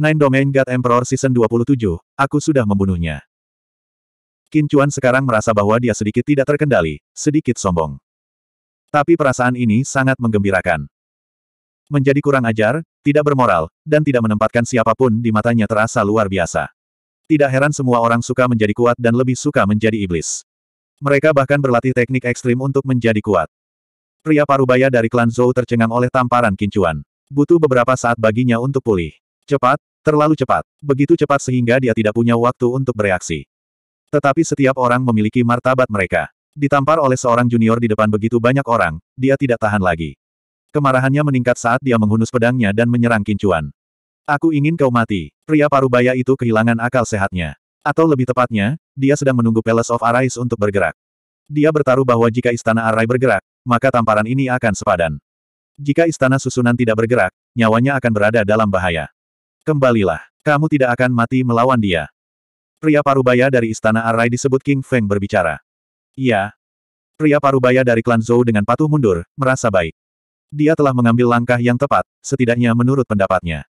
Nine Domain God Emperor Season 27, aku sudah membunuhnya. Qin Chuan sekarang merasa bahwa dia sedikit tidak terkendali, sedikit sombong. Tapi perasaan ini sangat menggembirakan. Menjadi kurang ajar, tidak bermoral, dan tidak menempatkan siapapun di matanya terasa luar biasa. Tidak heran semua orang suka menjadi kuat dan lebih suka menjadi iblis. Mereka bahkan berlatih teknik ekstrim untuk menjadi kuat. Pria parubaya dari klan Zhou tercengang oleh tamparan kincuan. Butuh beberapa saat baginya untuk pulih. Cepat, Terlalu cepat. Begitu cepat sehingga dia tidak punya waktu untuk bereaksi. Tetapi setiap orang memiliki martabat mereka. Ditampar oleh seorang junior di depan begitu banyak orang, dia tidak tahan lagi. Kemarahannya meningkat saat dia menghunus pedangnya dan menyerang kincuan. Aku ingin kau mati. Pria parubaya itu kehilangan akal sehatnya. Atau lebih tepatnya, dia sedang menunggu Palace of Arise untuk bergerak. Dia bertaruh bahwa jika istana Arai bergerak, maka tamparan ini akan sepadan. Jika istana susunan tidak bergerak, nyawanya akan berada dalam bahaya. Kembalilah. Kamu tidak akan mati melawan dia. Pria parubaya dari Istana Arai disebut King Feng berbicara. Iya. Pria parubaya dari klan Zhou dengan patuh mundur, merasa baik. Dia telah mengambil langkah yang tepat, setidaknya menurut pendapatnya.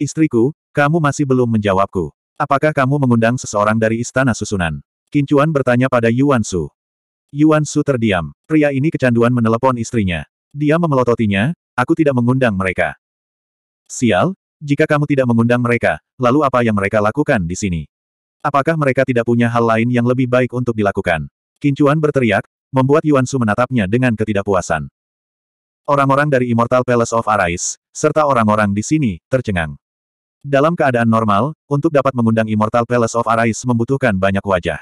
Istriku, kamu masih belum menjawabku. Apakah kamu mengundang seseorang dari istana susunan? Kincuan bertanya pada Yuan Su. Yuan Su terdiam. Pria ini kecanduan menelepon istrinya. Dia memelototinya, aku tidak mengundang mereka. Sial, jika kamu tidak mengundang mereka, lalu apa yang mereka lakukan di sini? Apakah mereka tidak punya hal lain yang lebih baik untuk dilakukan? Kincuan berteriak, membuat Yuan Su menatapnya dengan ketidakpuasan. Orang-orang dari Immortal Palace of Arais, serta orang-orang di sini, tercengang. Dalam keadaan normal, untuk dapat mengundang Immortal Palace of Arais membutuhkan banyak wajah.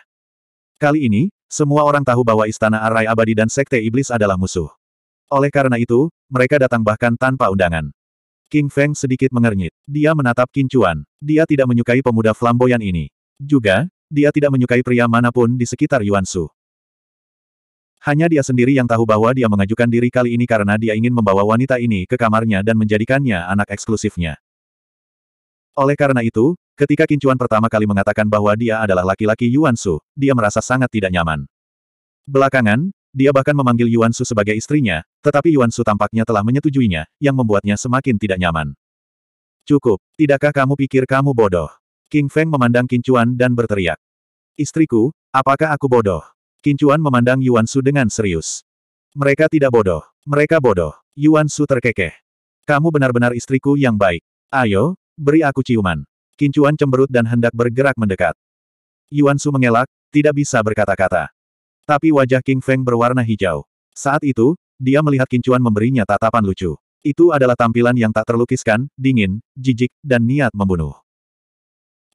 Kali ini, semua orang tahu bahwa Istana Arai Abadi dan Sekte Iblis adalah musuh. Oleh karena itu, mereka datang bahkan tanpa undangan. King Feng sedikit mengernyit. Dia menatap Qin Chuan. Dia tidak menyukai pemuda flamboyan ini. Juga, dia tidak menyukai pria manapun di sekitar Yuan Su. Hanya dia sendiri yang tahu bahwa dia mengajukan diri kali ini karena dia ingin membawa wanita ini ke kamarnya dan menjadikannya anak eksklusifnya. Oleh karena itu, ketika Qin Chuan pertama kali mengatakan bahwa dia adalah laki-laki Yuan Su, dia merasa sangat tidak nyaman. Belakangan, dia bahkan memanggil Yuan Su sebagai istrinya, tetapi Yuan Su tampaknya telah menyetujuinya, yang membuatnya semakin tidak nyaman. Cukup, tidakkah kamu pikir kamu bodoh? King Feng memandang Qin Chuan dan berteriak. Istriku, apakah aku bodoh? Qin Chuan memandang Yuan Su dengan serius. Mereka tidak bodoh. Mereka bodoh. Yuan Su terkekeh. Kamu benar-benar istriku yang baik. Ayo, beri aku ciuman. Qin Chuan cemberut dan hendak bergerak mendekat. Yuan Su mengelak, tidak bisa berkata-kata. Tapi wajah King Feng berwarna hijau. Saat itu, dia melihat Kincuan memberinya tatapan lucu. Itu adalah tampilan yang tak terlukiskan, dingin, jijik, dan niat membunuh.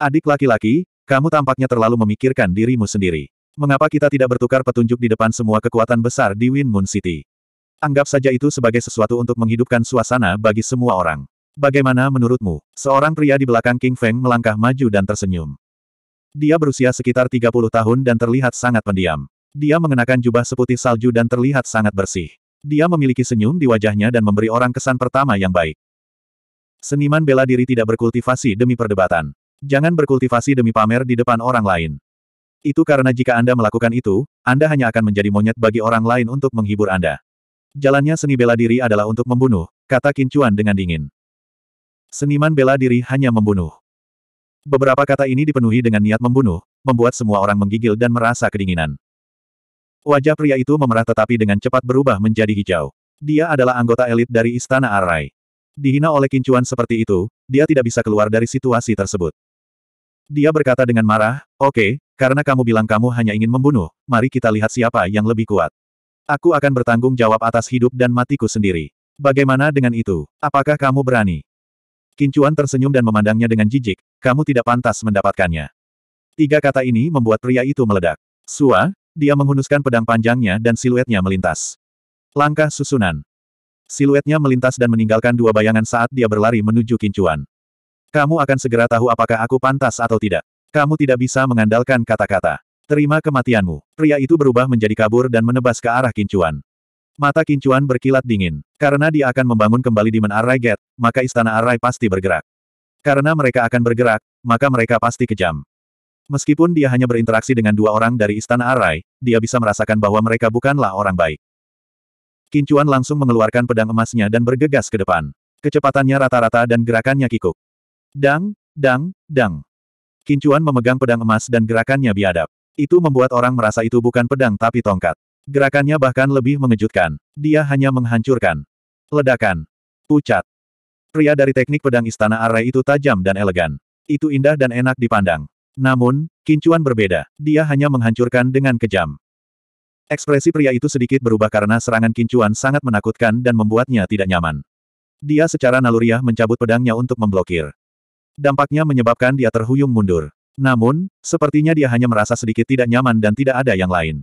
Adik laki-laki, kamu tampaknya terlalu memikirkan dirimu sendiri. Mengapa kita tidak bertukar petunjuk di depan semua kekuatan besar di Wind Moon City? Anggap saja itu sebagai sesuatu untuk menghidupkan suasana bagi semua orang. Bagaimana menurutmu? Seorang pria di belakang King Feng melangkah maju dan tersenyum. Dia berusia sekitar 30 tahun dan terlihat sangat pendiam. Dia mengenakan jubah seputih salju dan terlihat sangat bersih. Dia memiliki senyum di wajahnya dan memberi orang kesan pertama yang baik. Seniman bela diri tidak berkultivasi demi perdebatan. Jangan berkultivasi demi pamer di depan orang lain. Itu karena jika Anda melakukan itu, Anda hanya akan menjadi monyet bagi orang lain untuk menghibur Anda. Jalannya seni bela diri adalah untuk membunuh, kata Kincuan dengan dingin. Seniman bela diri hanya membunuh. Beberapa kata ini dipenuhi dengan niat membunuh, membuat semua orang menggigil dan merasa kedinginan. Wajah pria itu memerah tetapi dengan cepat berubah menjadi hijau. Dia adalah anggota elit dari Istana Arai. Dihina oleh kincuan seperti itu, dia tidak bisa keluar dari situasi tersebut. Dia berkata dengan marah, oke, okay, karena kamu bilang kamu hanya ingin membunuh, mari kita lihat siapa yang lebih kuat. Aku akan bertanggung jawab atas hidup dan matiku sendiri. Bagaimana dengan itu? Apakah kamu berani? Kincuan tersenyum dan memandangnya dengan jijik, kamu tidak pantas mendapatkannya. Tiga kata ini membuat pria itu meledak. Sua, dia menghunuskan pedang panjangnya dan siluetnya melintas. Langkah susunan. Siluetnya melintas dan meninggalkan dua bayangan saat dia berlari menuju kincuan. Kamu akan segera tahu apakah aku pantas atau tidak. Kamu tidak bisa mengandalkan kata-kata. Terima kematianmu. Pria itu berubah menjadi kabur dan menebas ke arah kincuan. Mata kincuan berkilat dingin. Karena dia akan membangun kembali di Array Gate, maka istana Arai pasti bergerak. Karena mereka akan bergerak, maka mereka pasti kejam. Meskipun dia hanya berinteraksi dengan dua orang dari Istana Arai, dia bisa merasakan bahwa mereka bukanlah orang baik. Kincuan langsung mengeluarkan pedang emasnya dan bergegas ke depan. Kecepatannya rata-rata dan gerakannya kikuk. Dang, dang, dang. Kincuan memegang pedang emas dan gerakannya biadab. Itu membuat orang merasa itu bukan pedang tapi tongkat. Gerakannya bahkan lebih mengejutkan. Dia hanya menghancurkan. Ledakan. Pucat. Pria dari teknik pedang Istana Arai itu tajam dan elegan. Itu indah dan enak dipandang. Namun, Kincuan berbeda. Dia hanya menghancurkan dengan kejam. Ekspresi pria itu sedikit berubah karena serangan Kincuan sangat menakutkan dan membuatnya tidak nyaman. Dia secara naluriah mencabut pedangnya untuk memblokir. Dampaknya menyebabkan dia terhuyung mundur. Namun, sepertinya dia hanya merasa sedikit tidak nyaman dan tidak ada yang lain.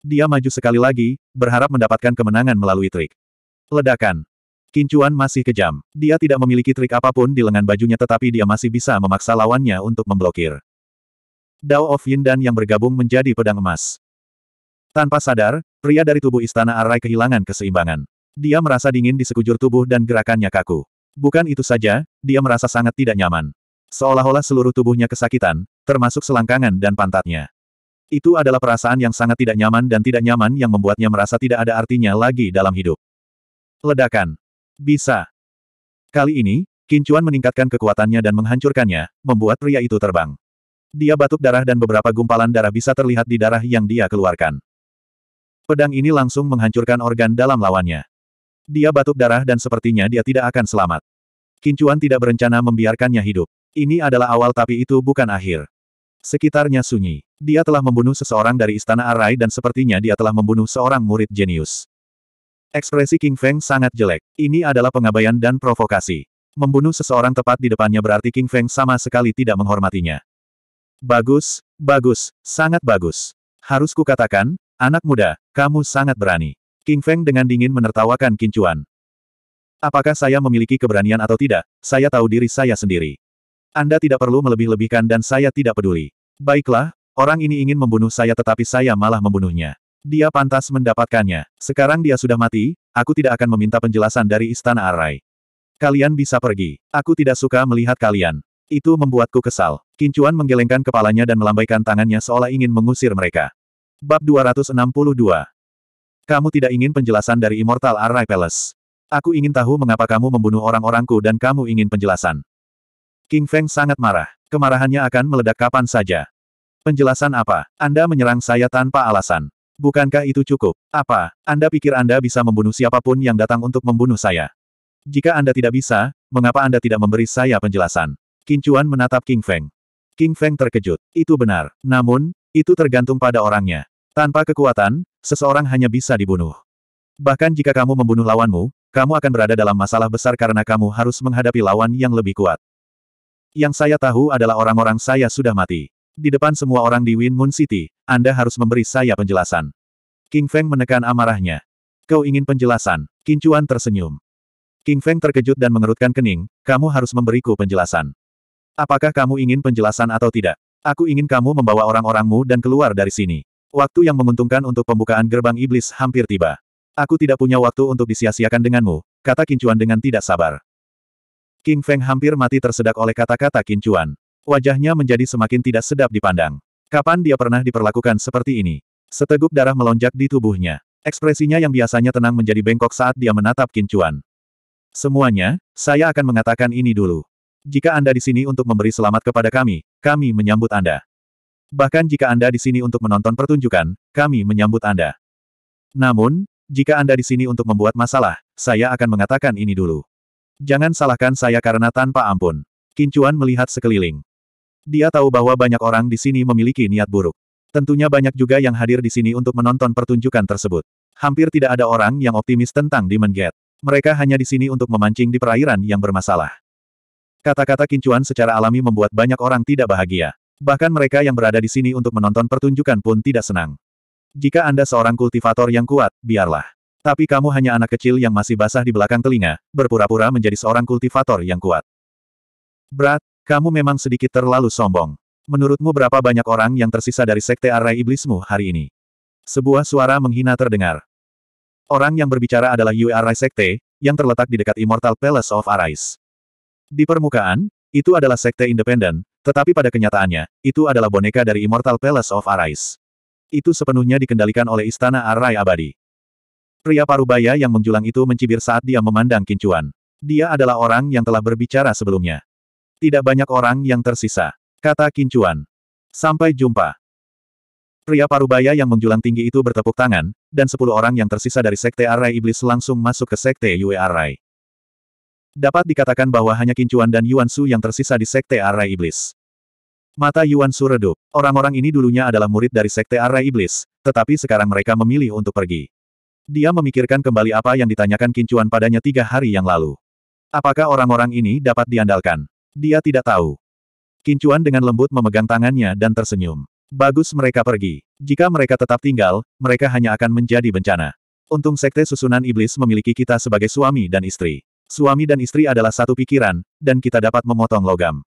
Dia maju sekali lagi, berharap mendapatkan kemenangan melalui trik. Ledakan. Kincuan masih kejam. Dia tidak memiliki trik apapun di lengan bajunya tetapi dia masih bisa memaksa lawannya untuk memblokir. Dao of Yin dan yang bergabung menjadi pedang emas. Tanpa sadar, pria dari tubuh istana Arai kehilangan keseimbangan. Dia merasa dingin di sekujur tubuh dan gerakannya kaku. Bukan itu saja, dia merasa sangat tidak nyaman. Seolah-olah seluruh tubuhnya kesakitan, termasuk selangkangan dan pantatnya. Itu adalah perasaan yang sangat tidak nyaman dan tidak nyaman yang membuatnya merasa tidak ada artinya lagi dalam hidup. Ledakan. Bisa. Kali ini, Kincuan meningkatkan kekuatannya dan menghancurkannya, membuat pria itu terbang. Dia batuk darah dan beberapa gumpalan darah bisa terlihat di darah yang dia keluarkan. Pedang ini langsung menghancurkan organ dalam lawannya. Dia batuk darah dan sepertinya dia tidak akan selamat. Kincuan tidak berencana membiarkannya hidup. Ini adalah awal tapi itu bukan akhir. Sekitarnya sunyi. Dia telah membunuh seseorang dari Istana Arai dan sepertinya dia telah membunuh seorang murid jenius. Ekspresi King Feng sangat jelek. Ini adalah pengabaian dan provokasi. Membunuh seseorang tepat di depannya berarti King Feng sama sekali tidak menghormatinya. Bagus, bagus, sangat bagus. Harus kukatakan, anak muda, kamu sangat berani. King Feng dengan dingin menertawakan Kincuan. Apakah saya memiliki keberanian atau tidak, saya tahu diri saya sendiri. Anda tidak perlu melebih-lebihkan dan saya tidak peduli. Baiklah, orang ini ingin membunuh saya tetapi saya malah membunuhnya. Dia pantas mendapatkannya. Sekarang dia sudah mati, aku tidak akan meminta penjelasan dari Istana Arai. Kalian bisa pergi. Aku tidak suka melihat kalian. Itu membuatku kesal. Kincuan menggelengkan kepalanya dan melambaikan tangannya seolah ingin mengusir mereka. Bab 262 Kamu tidak ingin penjelasan dari Immortal Array Palace. Aku ingin tahu mengapa kamu membunuh orang-orangku dan kamu ingin penjelasan. King Feng sangat marah. Kemarahannya akan meledak kapan saja. Penjelasan apa? Anda menyerang saya tanpa alasan. Bukankah itu cukup? Apa? Anda pikir Anda bisa membunuh siapapun yang datang untuk membunuh saya? Jika Anda tidak bisa, mengapa Anda tidak memberi saya penjelasan? Kincuan menatap King Feng. King Feng terkejut. Itu benar. Namun, itu tergantung pada orangnya. Tanpa kekuatan, seseorang hanya bisa dibunuh. Bahkan jika kamu membunuh lawanmu, kamu akan berada dalam masalah besar karena kamu harus menghadapi lawan yang lebih kuat. Yang saya tahu adalah orang-orang saya sudah mati. Di depan semua orang di Win Moon City, Anda harus memberi saya penjelasan. King Feng menekan amarahnya. Kau ingin penjelasan? Kincuan tersenyum. King Feng terkejut dan mengerutkan kening, kamu harus memberiku penjelasan. Apakah kamu ingin penjelasan atau tidak? Aku ingin kamu membawa orang-orangmu dan keluar dari sini. Waktu yang menguntungkan untuk pembukaan gerbang iblis hampir tiba. Aku tidak punya waktu untuk disia-siakan denganmu, kata Kincuan dengan tidak sabar. King Feng hampir mati tersedak oleh kata-kata Kincuan. Wajahnya menjadi semakin tidak sedap dipandang. Kapan dia pernah diperlakukan seperti ini? Seteguk darah melonjak di tubuhnya. Ekspresinya yang biasanya tenang menjadi bengkok saat dia menatap Kincuan. Semuanya, saya akan mengatakan ini dulu. Jika Anda di sini untuk memberi selamat kepada kami, kami menyambut Anda. Bahkan jika Anda di sini untuk menonton pertunjukan, kami menyambut Anda. Namun, jika Anda di sini untuk membuat masalah, saya akan mengatakan ini dulu. Jangan salahkan saya karena tanpa ampun. Kincuan melihat sekeliling. Dia tahu bahwa banyak orang di sini memiliki niat buruk. Tentunya banyak juga yang hadir di sini untuk menonton pertunjukan tersebut. Hampir tidak ada orang yang optimis tentang Demon Gate. Mereka hanya di sini untuk memancing di perairan yang bermasalah. Kata-kata kincuan secara alami membuat banyak orang tidak bahagia. Bahkan mereka yang berada di sini untuk menonton pertunjukan pun tidak senang. Jika Anda seorang kultivator yang kuat, biarlah. Tapi kamu hanya anak kecil yang masih basah di belakang telinga, berpura-pura menjadi seorang kultivator yang kuat. Berat, kamu memang sedikit terlalu sombong. Menurutmu berapa banyak orang yang tersisa dari sekte arai iblismu hari ini? Sebuah suara menghina terdengar. Orang yang berbicara adalah Yue Arai Sekte, yang terletak di dekat Immortal Palace of Arise. Di permukaan, itu adalah sekte independen, tetapi pada kenyataannya, itu adalah boneka dari Immortal Palace of Arise. Itu sepenuhnya dikendalikan oleh Istana Arai Abadi. Pria parubaya yang menjulang itu mencibir saat dia memandang kincuan. Dia adalah orang yang telah berbicara sebelumnya. Tidak banyak orang yang tersisa. Kata kincuan. Sampai jumpa. Pria parubaya yang menjulang tinggi itu bertepuk tangan, dan sepuluh orang yang tersisa dari Sekte Arai Iblis langsung masuk ke Sekte Yue Arai. Dapat dikatakan bahwa hanya Kincuan dan Yuan Su yang tersisa di Sekte Arai Iblis. Mata Yuan Su redup. Orang-orang ini dulunya adalah murid dari Sekte Arai Iblis, tetapi sekarang mereka memilih untuk pergi. Dia memikirkan kembali apa yang ditanyakan Kincuan padanya tiga hari yang lalu. Apakah orang-orang ini dapat diandalkan? Dia tidak tahu. Kincuan dengan lembut memegang tangannya dan tersenyum. Bagus mereka pergi. Jika mereka tetap tinggal, mereka hanya akan menjadi bencana. Untung sekte susunan iblis memiliki kita sebagai suami dan istri. Suami dan istri adalah satu pikiran, dan kita dapat memotong logam.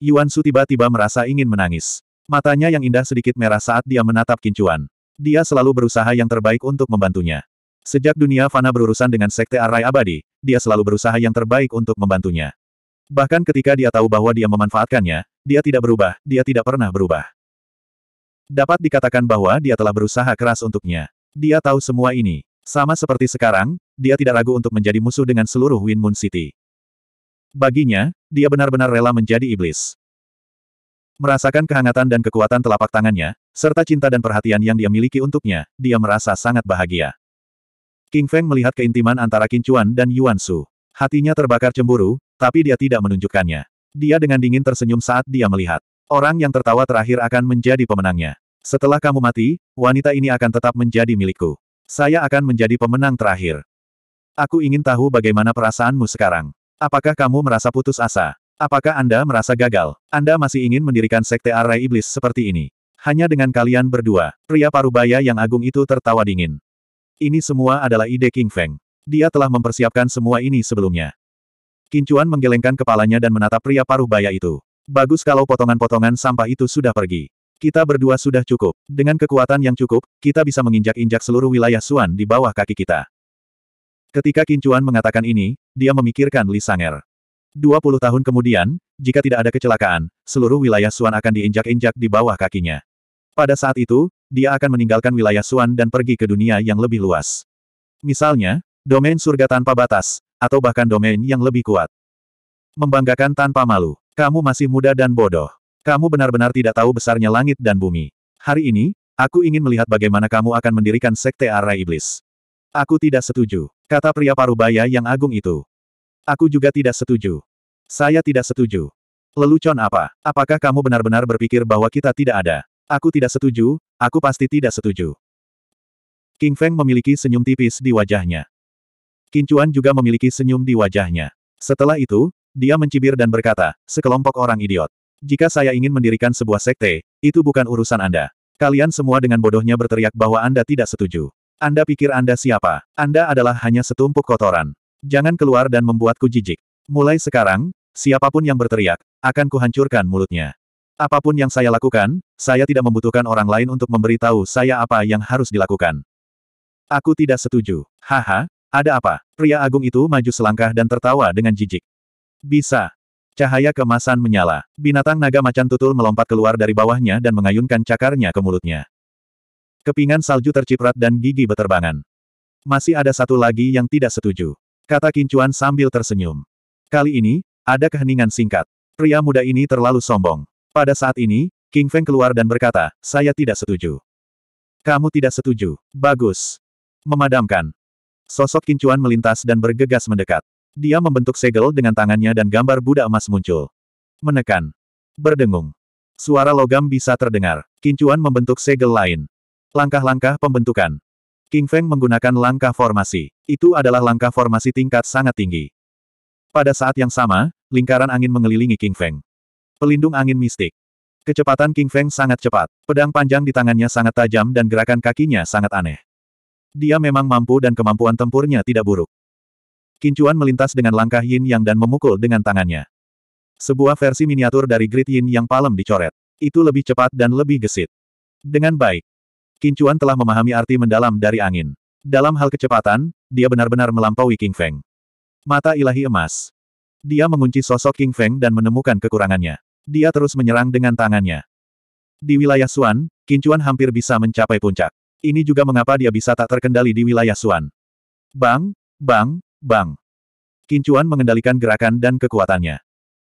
Yuan Su tiba-tiba merasa ingin menangis. Matanya yang indah sedikit merah saat dia menatap kincuan. Dia selalu berusaha yang terbaik untuk membantunya. Sejak dunia fana berurusan dengan sekte arai abadi, dia selalu berusaha yang terbaik untuk membantunya. Bahkan ketika dia tahu bahwa dia memanfaatkannya, dia tidak berubah, dia tidak pernah berubah. Dapat dikatakan bahwa dia telah berusaha keras untuknya. Dia tahu semua ini. Sama seperti sekarang, dia tidak ragu untuk menjadi musuh dengan seluruh Wind Moon City. Baginya, dia benar-benar rela menjadi iblis. Merasakan kehangatan dan kekuatan telapak tangannya, serta cinta dan perhatian yang dia miliki untuknya, dia merasa sangat bahagia. King Feng melihat keintiman antara Qin Chuan dan Yuan Su. Hatinya terbakar cemburu, tapi dia tidak menunjukkannya. Dia dengan dingin tersenyum saat dia melihat. Orang yang tertawa terakhir akan menjadi pemenangnya. Setelah kamu mati, wanita ini akan tetap menjadi milikku. Saya akan menjadi pemenang terakhir. Aku ingin tahu bagaimana perasaanmu sekarang. Apakah kamu merasa putus asa? Apakah Anda merasa gagal? Anda masih ingin mendirikan sekte arai iblis seperti ini? Hanya dengan kalian berdua, pria parubaya yang agung itu tertawa dingin. Ini semua adalah ide King Feng. Dia telah mempersiapkan semua ini sebelumnya. Kincuan menggelengkan kepalanya dan menatap pria parubaya itu. Bagus kalau potongan-potongan sampah itu sudah pergi. Kita berdua sudah cukup. Dengan kekuatan yang cukup, kita bisa menginjak-injak seluruh wilayah Suan di bawah kaki kita. Ketika Kincuan mengatakan ini, dia memikirkan Li Sanger. 20 tahun kemudian, jika tidak ada kecelakaan, seluruh wilayah Suan akan diinjak-injak di bawah kakinya. Pada saat itu, dia akan meninggalkan wilayah Suan dan pergi ke dunia yang lebih luas. Misalnya, domain surga tanpa batas, atau bahkan domain yang lebih kuat. Membanggakan tanpa malu. Kamu masih muda dan bodoh. Kamu benar-benar tidak tahu besarnya langit dan bumi. Hari ini, aku ingin melihat bagaimana kamu akan mendirikan sekte Arai Iblis. Aku tidak setuju. Kata pria parubaya yang agung itu. Aku juga tidak setuju. Saya tidak setuju. Lelucon apa? Apakah kamu benar-benar berpikir bahwa kita tidak ada? Aku tidak setuju, aku pasti tidak setuju. King Feng memiliki senyum tipis di wajahnya. Kincuan juga memiliki senyum di wajahnya. Setelah itu, dia mencibir dan berkata, sekelompok orang idiot. Jika saya ingin mendirikan sebuah sekte, itu bukan urusan Anda. Kalian semua dengan bodohnya berteriak bahwa Anda tidak setuju. Anda pikir Anda siapa? Anda adalah hanya setumpuk kotoran. Jangan keluar dan membuatku jijik. Mulai sekarang, siapapun yang berteriak, akan kuhancurkan mulutnya. Apapun yang saya lakukan, saya tidak membutuhkan orang lain untuk memberitahu saya apa yang harus dilakukan. Aku tidak setuju. Haha, ada apa? Pria agung itu maju selangkah dan tertawa dengan jijik. Bisa. Cahaya kemasan menyala. Binatang naga macan tutul melompat keluar dari bawahnya dan mengayunkan cakarnya ke mulutnya. Kepingan salju terciprat dan gigi beterbangan. Masih ada satu lagi yang tidak setuju. Kata Kincuan sambil tersenyum. Kali ini, ada keheningan singkat. Pria muda ini terlalu sombong. Pada saat ini, King Feng keluar dan berkata, saya tidak setuju. Kamu tidak setuju. Bagus. Memadamkan. Sosok Kincuan melintas dan bergegas mendekat. Dia membentuk segel dengan tangannya dan gambar Buddha emas muncul. Menekan. Berdengung. Suara logam bisa terdengar. Kincuan membentuk segel lain. Langkah-langkah pembentukan. King Feng menggunakan langkah formasi. Itu adalah langkah formasi tingkat sangat tinggi. Pada saat yang sama, lingkaran angin mengelilingi King Feng. Pelindung angin mistik. Kecepatan King Feng sangat cepat. Pedang panjang di tangannya sangat tajam dan gerakan kakinya sangat aneh. Dia memang mampu dan kemampuan tempurnya tidak buruk. Kincuan melintas dengan langkah yin yang dan memukul dengan tangannya. Sebuah versi miniatur dari grid yin yang palem dicoret. Itu lebih cepat dan lebih gesit. Dengan baik, Kincuan telah memahami arti mendalam dari angin. Dalam hal kecepatan, dia benar-benar melampaui King Feng. Mata ilahi emas. Dia mengunci sosok King Feng dan menemukan kekurangannya. Dia terus menyerang dengan tangannya. Di wilayah Suan, Kincuan hampir bisa mencapai puncak. Ini juga mengapa dia bisa tak terkendali di wilayah Suan. Bang, bang, bang. Kincuan mengendalikan gerakan dan kekuatannya.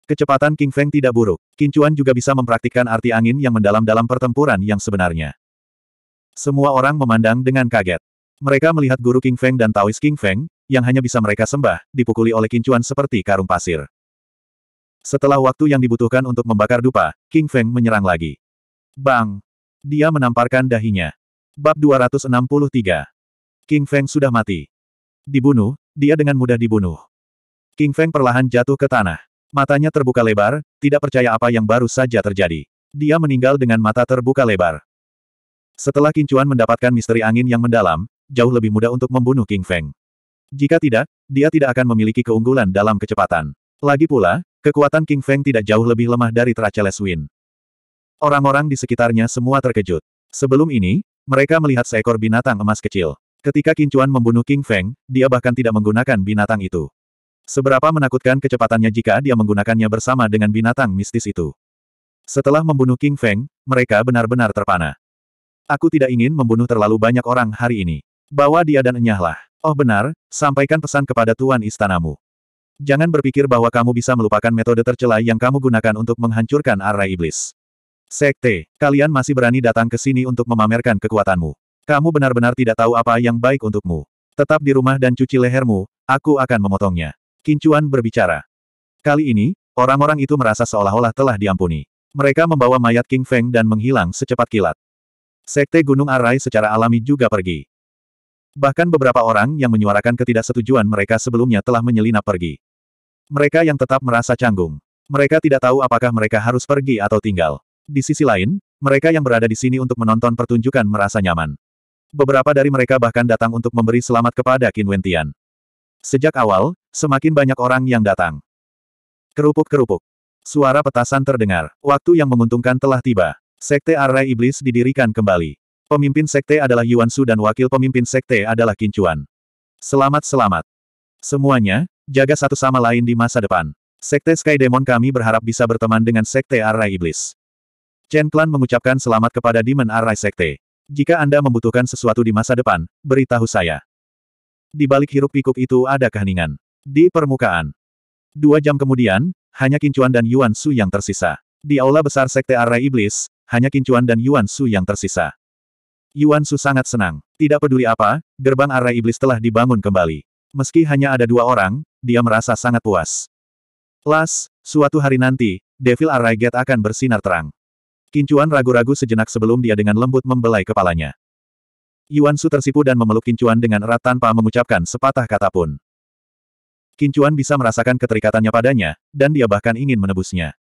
Kecepatan King Feng tidak buruk. Kincuan juga bisa mempraktikkan arti angin yang mendalam dalam pertempuran yang sebenarnya. Semua orang memandang dengan kaget. Mereka melihat guru King Feng dan Taoist King Feng, yang hanya bisa mereka sembah, dipukuli oleh kincuan seperti karung pasir. Setelah waktu yang dibutuhkan untuk membakar dupa, King Feng menyerang lagi. Bang! Dia menamparkan dahinya. Bab 263. King Feng sudah mati. Dibunuh, dia dengan mudah dibunuh. King Feng perlahan jatuh ke tanah. Matanya terbuka lebar, tidak percaya apa yang baru saja terjadi. Dia meninggal dengan mata terbuka lebar. Setelah Kincuan mendapatkan misteri angin yang mendalam, jauh lebih mudah untuk membunuh King Feng. Jika tidak, dia tidak akan memiliki keunggulan dalam kecepatan. Lagi pula, kekuatan King Feng tidak jauh lebih lemah dari Tracheles Win. Orang-orang di sekitarnya semua terkejut. Sebelum ini, mereka melihat seekor binatang emas kecil. Ketika Kincuan membunuh King Feng, dia bahkan tidak menggunakan binatang itu. Seberapa menakutkan kecepatannya jika dia menggunakannya bersama dengan binatang mistis itu. Setelah membunuh King Feng, mereka benar-benar terpana. Aku tidak ingin membunuh terlalu banyak orang hari ini. Bawa dia dan enyahlah. Oh benar, sampaikan pesan kepada tuan istanamu. Jangan berpikir bahwa kamu bisa melupakan metode tercela yang kamu gunakan untuk menghancurkan arai iblis. Sekte, kalian masih berani datang ke sini untuk memamerkan kekuatanmu. Kamu benar-benar tidak tahu apa yang baik untukmu. Tetap di rumah dan cuci lehermu, aku akan memotongnya. Kincuan berbicara. Kali ini, orang-orang itu merasa seolah-olah telah diampuni. Mereka membawa mayat King Feng dan menghilang secepat kilat. Sekte Gunung Arai secara alami juga pergi. Bahkan beberapa orang yang menyuarakan ketidaksetujuan mereka sebelumnya telah menyelinap pergi. Mereka yang tetap merasa canggung. Mereka tidak tahu apakah mereka harus pergi atau tinggal. Di sisi lain, mereka yang berada di sini untuk menonton pertunjukan merasa nyaman. Beberapa dari mereka bahkan datang untuk memberi selamat kepada Qin Wentian. Sejak awal, semakin banyak orang yang datang. Kerupuk-kerupuk. Suara petasan terdengar. Waktu yang menguntungkan telah tiba. Sekte Arai Iblis didirikan kembali. Pemimpin sekte adalah Yuan Su dan wakil pemimpin sekte adalah Qin Chuan. Selamat-selamat. Semuanya, jaga satu sama lain di masa depan. Sekte Sky Demon kami berharap bisa berteman dengan Sekte Arai Iblis. Chen Clan mengucapkan selamat kepada Demon Arai Sekte. Jika Anda membutuhkan sesuatu di masa depan, beritahu saya. Di balik hirup pikuk itu ada keheningan. Di permukaan. Dua jam kemudian, hanya Kincuan dan Yuan Su yang tersisa. Di aula besar Sekte Arai Iblis, hanya Kincuan dan Yuan Su yang tersisa. Yuan Su sangat senang. Tidak peduli apa, gerbang Arah iblis telah dibangun kembali. Meski hanya ada dua orang, dia merasa sangat puas. Las, suatu hari nanti, Devil Arai Gate akan bersinar terang. Kincuan ragu-ragu sejenak sebelum dia dengan lembut membelai kepalanya. Yuan Su tersipu dan memeluk Kincuan dengan erat tanpa mengucapkan sepatah kata pun. Kincuan bisa merasakan keterikatannya padanya, dan dia bahkan ingin menebusnya.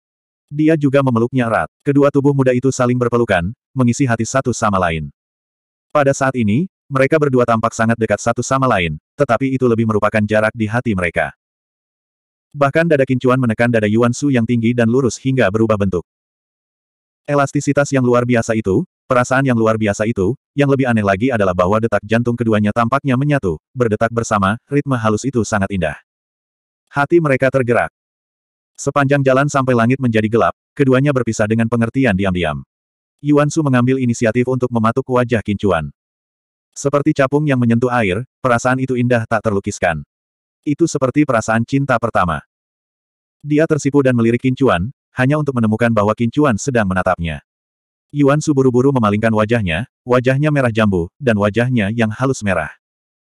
Dia juga memeluknya erat. Kedua tubuh muda itu saling berpelukan, mengisi hati satu sama lain. Pada saat ini, mereka berdua tampak sangat dekat satu sama lain, tetapi itu lebih merupakan jarak di hati mereka. Bahkan dada Kincuan menekan dada Yuan Su yang tinggi dan lurus hingga berubah bentuk. Elastisitas yang luar biasa itu, perasaan yang luar biasa itu, yang lebih aneh lagi adalah bahwa detak jantung keduanya tampaknya menyatu, berdetak bersama, ritme halus itu sangat indah. Hati mereka tergerak. Sepanjang jalan sampai langit menjadi gelap, keduanya berpisah dengan pengertian diam-diam. Yuan Su mengambil inisiatif untuk mematuk wajah Kincuan. Seperti capung yang menyentuh air, perasaan itu indah tak terlukiskan. Itu seperti perasaan cinta pertama. Dia tersipu dan melirik Kincuan, hanya untuk menemukan bahwa Kincuan sedang menatapnya. Yuan Su buru-buru memalingkan wajahnya, wajahnya merah jambu, dan wajahnya yang halus merah.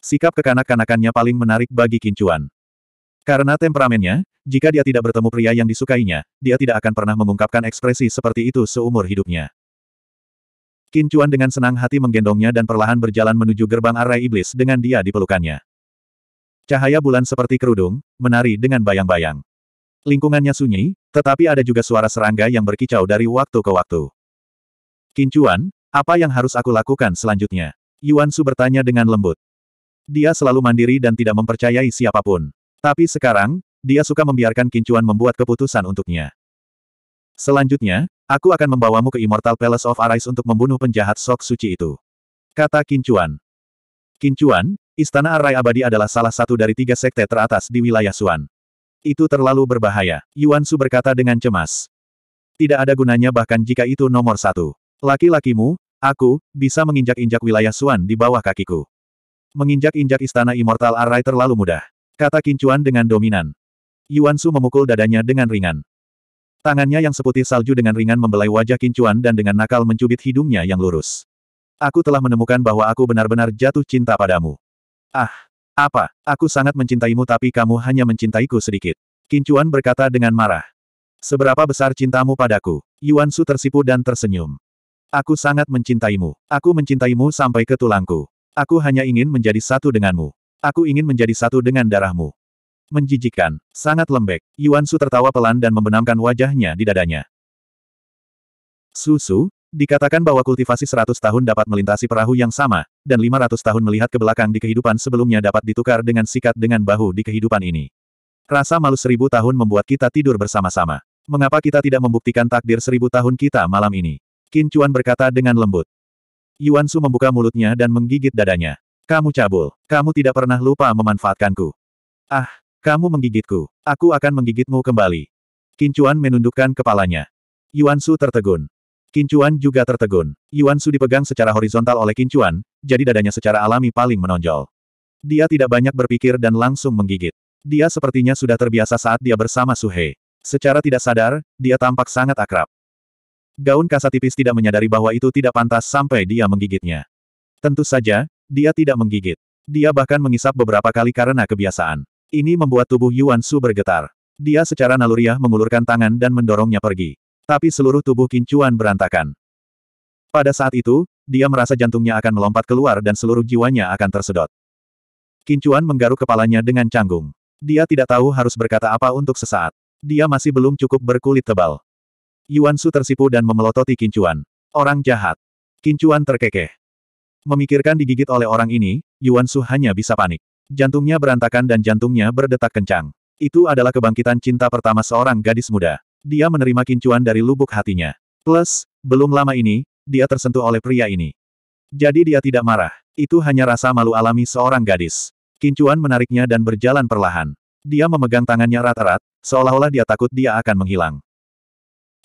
Sikap kekanak-kanakannya paling menarik bagi Kincuan. Karena temperamennya, jika dia tidak bertemu pria yang disukainya, dia tidak akan pernah mengungkapkan ekspresi seperti itu seumur hidupnya. Qin Chuan dengan senang hati menggendongnya dan perlahan berjalan menuju gerbang arai iblis dengan dia di pelukannya. Cahaya bulan seperti kerudung, menari dengan bayang-bayang. Lingkungannya sunyi, tetapi ada juga suara serangga yang berkicau dari waktu ke waktu. Qin Chuan, apa yang harus aku lakukan selanjutnya? Yuan Su bertanya dengan lembut. Dia selalu mandiri dan tidak mempercayai siapapun. Tapi sekarang, dia suka membiarkan Kincuan membuat keputusan untuknya. Selanjutnya, aku akan membawamu ke Immortal Palace of Arise untuk membunuh penjahat sok suci itu. Kata Kincuan. Kincuan, Istana Arai Abadi adalah salah satu dari tiga sekte teratas di wilayah Suan. Itu terlalu berbahaya, Yuan Su berkata dengan cemas. Tidak ada gunanya bahkan jika itu nomor satu. Laki-lakimu, aku, bisa menginjak-injak wilayah Suan di bawah kakiku. Menginjak-injak istana Immortal Arai terlalu mudah. Kata Kincuan dengan dominan. Yuan Su memukul dadanya dengan ringan. Tangannya yang seputih salju dengan ringan membelai wajah Kincuan dan dengan nakal mencubit hidungnya yang lurus. Aku telah menemukan bahwa aku benar-benar jatuh cinta padamu. Ah, apa, aku sangat mencintaimu tapi kamu hanya mencintaiku sedikit. Kincuan berkata dengan marah. Seberapa besar cintamu padaku? Yuan Su tersipu dan tersenyum. Aku sangat mencintaimu. Aku mencintaimu sampai ke tulangku. Aku hanya ingin menjadi satu denganmu. Aku ingin menjadi satu dengan darahmu. Menjijikan, sangat lembek. Yuan Su tertawa pelan dan membenamkan wajahnya di dadanya. Susu, dikatakan bahwa kultivasi 100 tahun dapat melintasi perahu yang sama, dan 500 tahun melihat ke belakang di kehidupan sebelumnya dapat ditukar dengan sikat dengan bahu di kehidupan ini. Rasa malu seribu tahun membuat kita tidur bersama-sama. Mengapa kita tidak membuktikan takdir seribu tahun kita malam ini? Qin Chuan berkata dengan lembut. Yuan Su membuka mulutnya dan menggigit dadanya. Kamu cabul. Kamu tidak pernah lupa memanfaatkanku. Ah, kamu menggigitku. Aku akan menggigitmu kembali. Kincuan menundukkan kepalanya. Yuan Su tertegun. Kincuan juga tertegun. Yuan Su dipegang secara horizontal oleh Kincuan, jadi dadanya secara alami paling menonjol. Dia tidak banyak berpikir dan langsung menggigit. Dia sepertinya sudah terbiasa saat dia bersama Suhe. Secara tidak sadar, dia tampak sangat akrab. Gaun kasa tipis tidak menyadari bahwa itu tidak pantas sampai dia menggigitnya. Tentu saja, dia tidak menggigit. Dia bahkan mengisap beberapa kali karena kebiasaan. Ini membuat tubuh Yuan Su bergetar. Dia secara naluriah mengulurkan tangan dan mendorongnya pergi. Tapi seluruh tubuh Kincuan berantakan. Pada saat itu, dia merasa jantungnya akan melompat keluar dan seluruh jiwanya akan tersedot. Kincuan menggaruk kepalanya dengan canggung. Dia tidak tahu harus berkata apa untuk sesaat. Dia masih belum cukup berkulit tebal. Yuan Su tersipu dan memelototi Kincuan. Orang jahat. Kincuan terkekeh. Memikirkan digigit oleh orang ini, Yuan Su hanya bisa panik. Jantungnya berantakan dan jantungnya berdetak kencang. Itu adalah kebangkitan cinta pertama seorang gadis muda. Dia menerima kincuan dari lubuk hatinya. Plus, belum lama ini, dia tersentuh oleh pria ini. Jadi dia tidak marah. Itu hanya rasa malu alami seorang gadis. Kincuan menariknya dan berjalan perlahan. Dia memegang tangannya rat-rat, seolah-olah dia takut dia akan menghilang.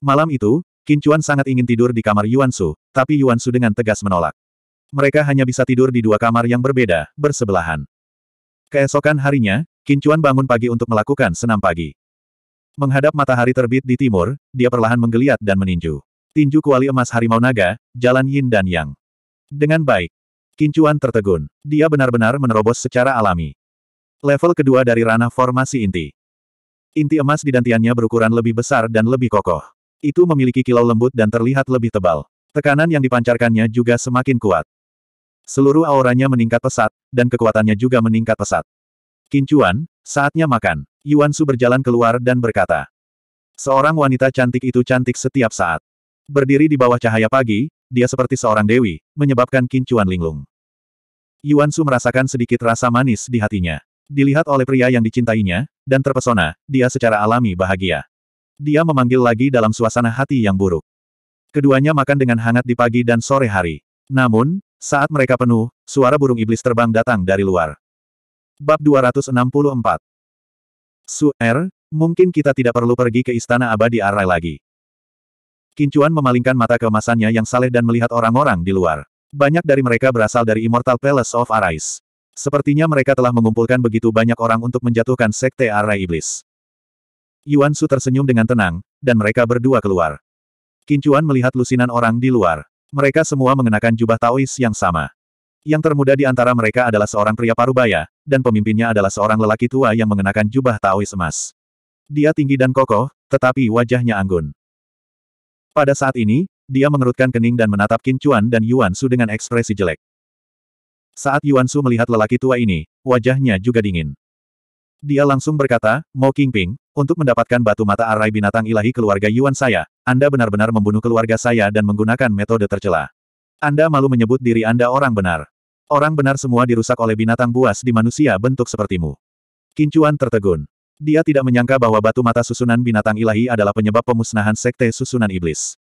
Malam itu, Kincuan sangat ingin tidur di kamar Yuan Su, tapi Yuan Su dengan tegas menolak. Mereka hanya bisa tidur di dua kamar yang berbeda, bersebelahan. Keesokan harinya, Kincuan bangun pagi untuk melakukan senam pagi. Menghadap matahari terbit di timur, dia perlahan menggeliat dan meninju. Tinju kuali emas harimau naga, jalan yin dan yang. Dengan baik, Kincuan tertegun. Dia benar-benar menerobos secara alami. Level kedua dari ranah formasi inti. Inti emas di dantiannya berukuran lebih besar dan lebih kokoh. Itu memiliki kilau lembut dan terlihat lebih tebal. Tekanan yang dipancarkannya juga semakin kuat. Seluruh auranya meningkat pesat, dan kekuatannya juga meningkat pesat. Kincuan, saatnya makan. Yuan Su berjalan keluar dan berkata. Seorang wanita cantik itu cantik setiap saat. Berdiri di bawah cahaya pagi, dia seperti seorang dewi, menyebabkan Kincuan linglung. Yuan Su merasakan sedikit rasa manis di hatinya. Dilihat oleh pria yang dicintainya, dan terpesona, dia secara alami bahagia. Dia memanggil lagi dalam suasana hati yang buruk. Keduanya makan dengan hangat di pagi dan sore hari. Namun, saat mereka penuh, suara burung iblis terbang datang dari luar. Bab 264 Suer, mungkin kita tidak perlu pergi ke Istana Abadi Arai lagi. Kincuan memalingkan mata keemasannya yang saleh dan melihat orang-orang di luar. Banyak dari mereka berasal dari Immortal Palace of Arais. Sepertinya mereka telah mengumpulkan begitu banyak orang untuk menjatuhkan Sekte Arai Iblis. Yuan Su tersenyum dengan tenang, dan mereka berdua keluar. Kincuan melihat lusinan orang di luar. Mereka semua mengenakan jubah Taois yang sama. Yang termuda di antara mereka adalah seorang pria parubaya, dan pemimpinnya adalah seorang lelaki tua yang mengenakan jubah Taois emas. Dia tinggi dan kokoh, tetapi wajahnya anggun. Pada saat ini, dia mengerutkan kening dan menatap Qin Chuan dan Yuan Su dengan ekspresi jelek. Saat Yuan Su melihat lelaki tua ini, wajahnya juga dingin. Dia langsung berkata, Mo Kingping, untuk mendapatkan batu mata arai binatang ilahi keluarga Yuan saya, anda benar-benar membunuh keluarga saya dan menggunakan metode tercela. Anda malu menyebut diri Anda orang benar. Orang benar semua dirusak oleh binatang buas di manusia bentuk sepertimu. Kincuan tertegun. Dia tidak menyangka bahwa batu mata susunan binatang ilahi adalah penyebab pemusnahan sekte susunan iblis.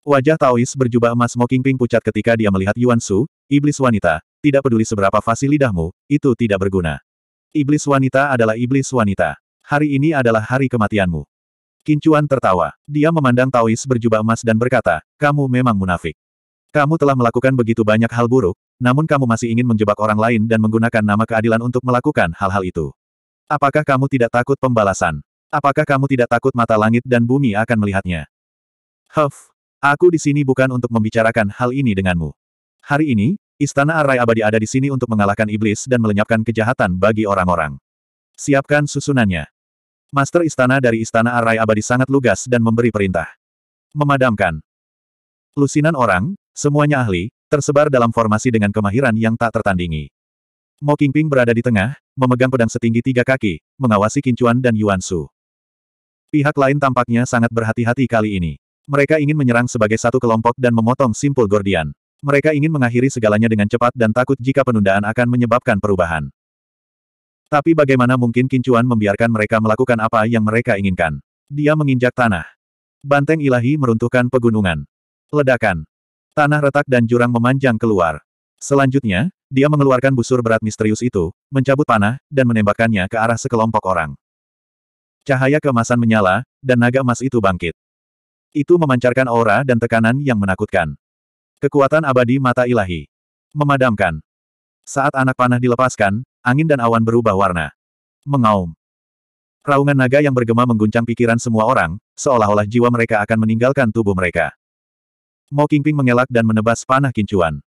Wajah Taois berjubah emas smoking pink pucat ketika dia melihat Yuan Su, iblis wanita, tidak peduli seberapa fasih lidahmu, itu tidak berguna. Iblis wanita adalah iblis wanita. Hari ini adalah hari kematianmu. Kincuan tertawa. Dia memandang Taois berjubah emas dan berkata, kamu memang munafik. Kamu telah melakukan begitu banyak hal buruk, namun kamu masih ingin menjebak orang lain dan menggunakan nama keadilan untuk melakukan hal-hal itu. Apakah kamu tidak takut pembalasan? Apakah kamu tidak takut mata langit dan bumi akan melihatnya? Huff, aku di sini bukan untuk membicarakan hal ini denganmu. Hari ini, Istana Arai Abadi ada di sini untuk mengalahkan iblis dan melenyapkan kejahatan bagi orang-orang. Siapkan susunannya. Master Istana dari Istana Arai Abadi sangat lugas dan memberi perintah. Memadamkan. Lusinan orang, semuanya ahli, tersebar dalam formasi dengan kemahiran yang tak tertandingi. Mo Kingping berada di tengah, memegang pedang setinggi tiga kaki, mengawasi Kincuan dan Yuan Su. Pihak lain tampaknya sangat berhati-hati kali ini. Mereka ingin menyerang sebagai satu kelompok dan memotong simpul Gordian. Mereka ingin mengakhiri segalanya dengan cepat dan takut jika penundaan akan menyebabkan perubahan. Tapi bagaimana mungkin Kincuan membiarkan mereka melakukan apa yang mereka inginkan? Dia menginjak tanah. Banteng ilahi meruntuhkan pegunungan. Ledakan. Tanah retak dan jurang memanjang keluar. Selanjutnya, dia mengeluarkan busur berat misterius itu, mencabut panah, dan menembakkannya ke arah sekelompok orang. Cahaya kemasan menyala, dan naga emas itu bangkit. Itu memancarkan aura dan tekanan yang menakutkan. Kekuatan abadi mata ilahi. Memadamkan. Saat anak panah dilepaskan, angin dan awan berubah warna. Mengaum. Raungan naga yang bergema mengguncang pikiran semua orang, seolah-olah jiwa mereka akan meninggalkan tubuh mereka. Mo Kingping mengelak dan menebas panah kincuan.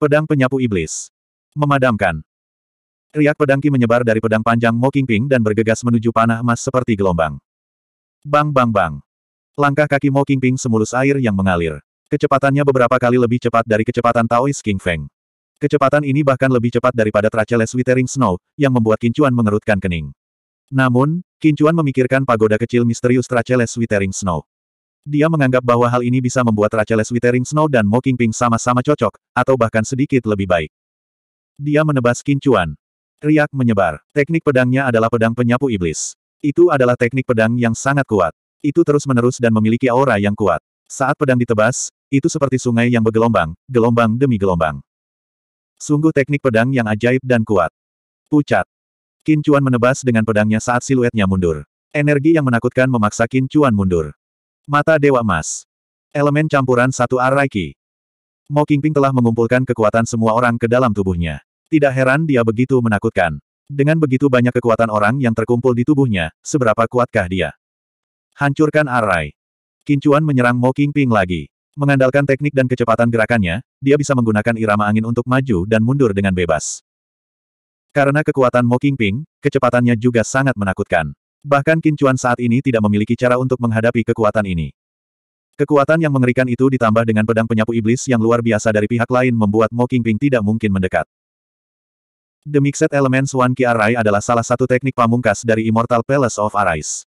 Pedang penyapu iblis. Memadamkan. Riak pedangki menyebar dari pedang panjang Mo Kingping dan bergegas menuju panah emas seperti gelombang. Bang bang bang. Langkah kaki Mo Kingping semulus air yang mengalir. Kecepatannya beberapa kali lebih cepat dari kecepatan Taois King Feng. Kecepatan ini bahkan lebih cepat daripada Traceles Withering Snow, yang membuat Kincuan mengerutkan kening. Namun, Kincuan memikirkan pagoda kecil misterius Traceles Withering Snow. Dia menganggap bahwa hal ini bisa membuat Traceles Withering Snow dan Mo Kingping sama-sama cocok, atau bahkan sedikit lebih baik. Dia menebas Kincuan. Riak menyebar. Teknik pedangnya adalah pedang penyapu iblis. Itu adalah teknik pedang yang sangat kuat. Itu terus-menerus dan memiliki aura yang kuat. Saat pedang ditebas, itu seperti sungai yang bergelombang, gelombang demi gelombang. Sungguh teknik pedang yang ajaib dan kuat. Pucat. Qin Chuan menebas dengan pedangnya saat siluetnya mundur. Energi yang menakutkan memaksa Qin Chuan mundur. Mata Dewa Emas. Elemen campuran satu Araiki. Mo Kingping telah mengumpulkan kekuatan semua orang ke dalam tubuhnya. Tidak heran dia begitu menakutkan. Dengan begitu banyak kekuatan orang yang terkumpul di tubuhnya, seberapa kuatkah dia? Hancurkan Arai. Kincuan menyerang Mo Kingping lagi. Mengandalkan teknik dan kecepatan gerakannya, dia bisa menggunakan irama angin untuk maju dan mundur dengan bebas. Karena kekuatan Mo Qingping, kecepatannya juga sangat menakutkan. Bahkan Kincuan saat ini tidak memiliki cara untuk menghadapi kekuatan ini. Kekuatan yang mengerikan itu ditambah dengan pedang penyapu iblis yang luar biasa dari pihak lain membuat Mo Qingping tidak mungkin mendekat. The Mixed Elements One Ki Array adalah salah satu teknik pamungkas dari Immortal Palace of Arise.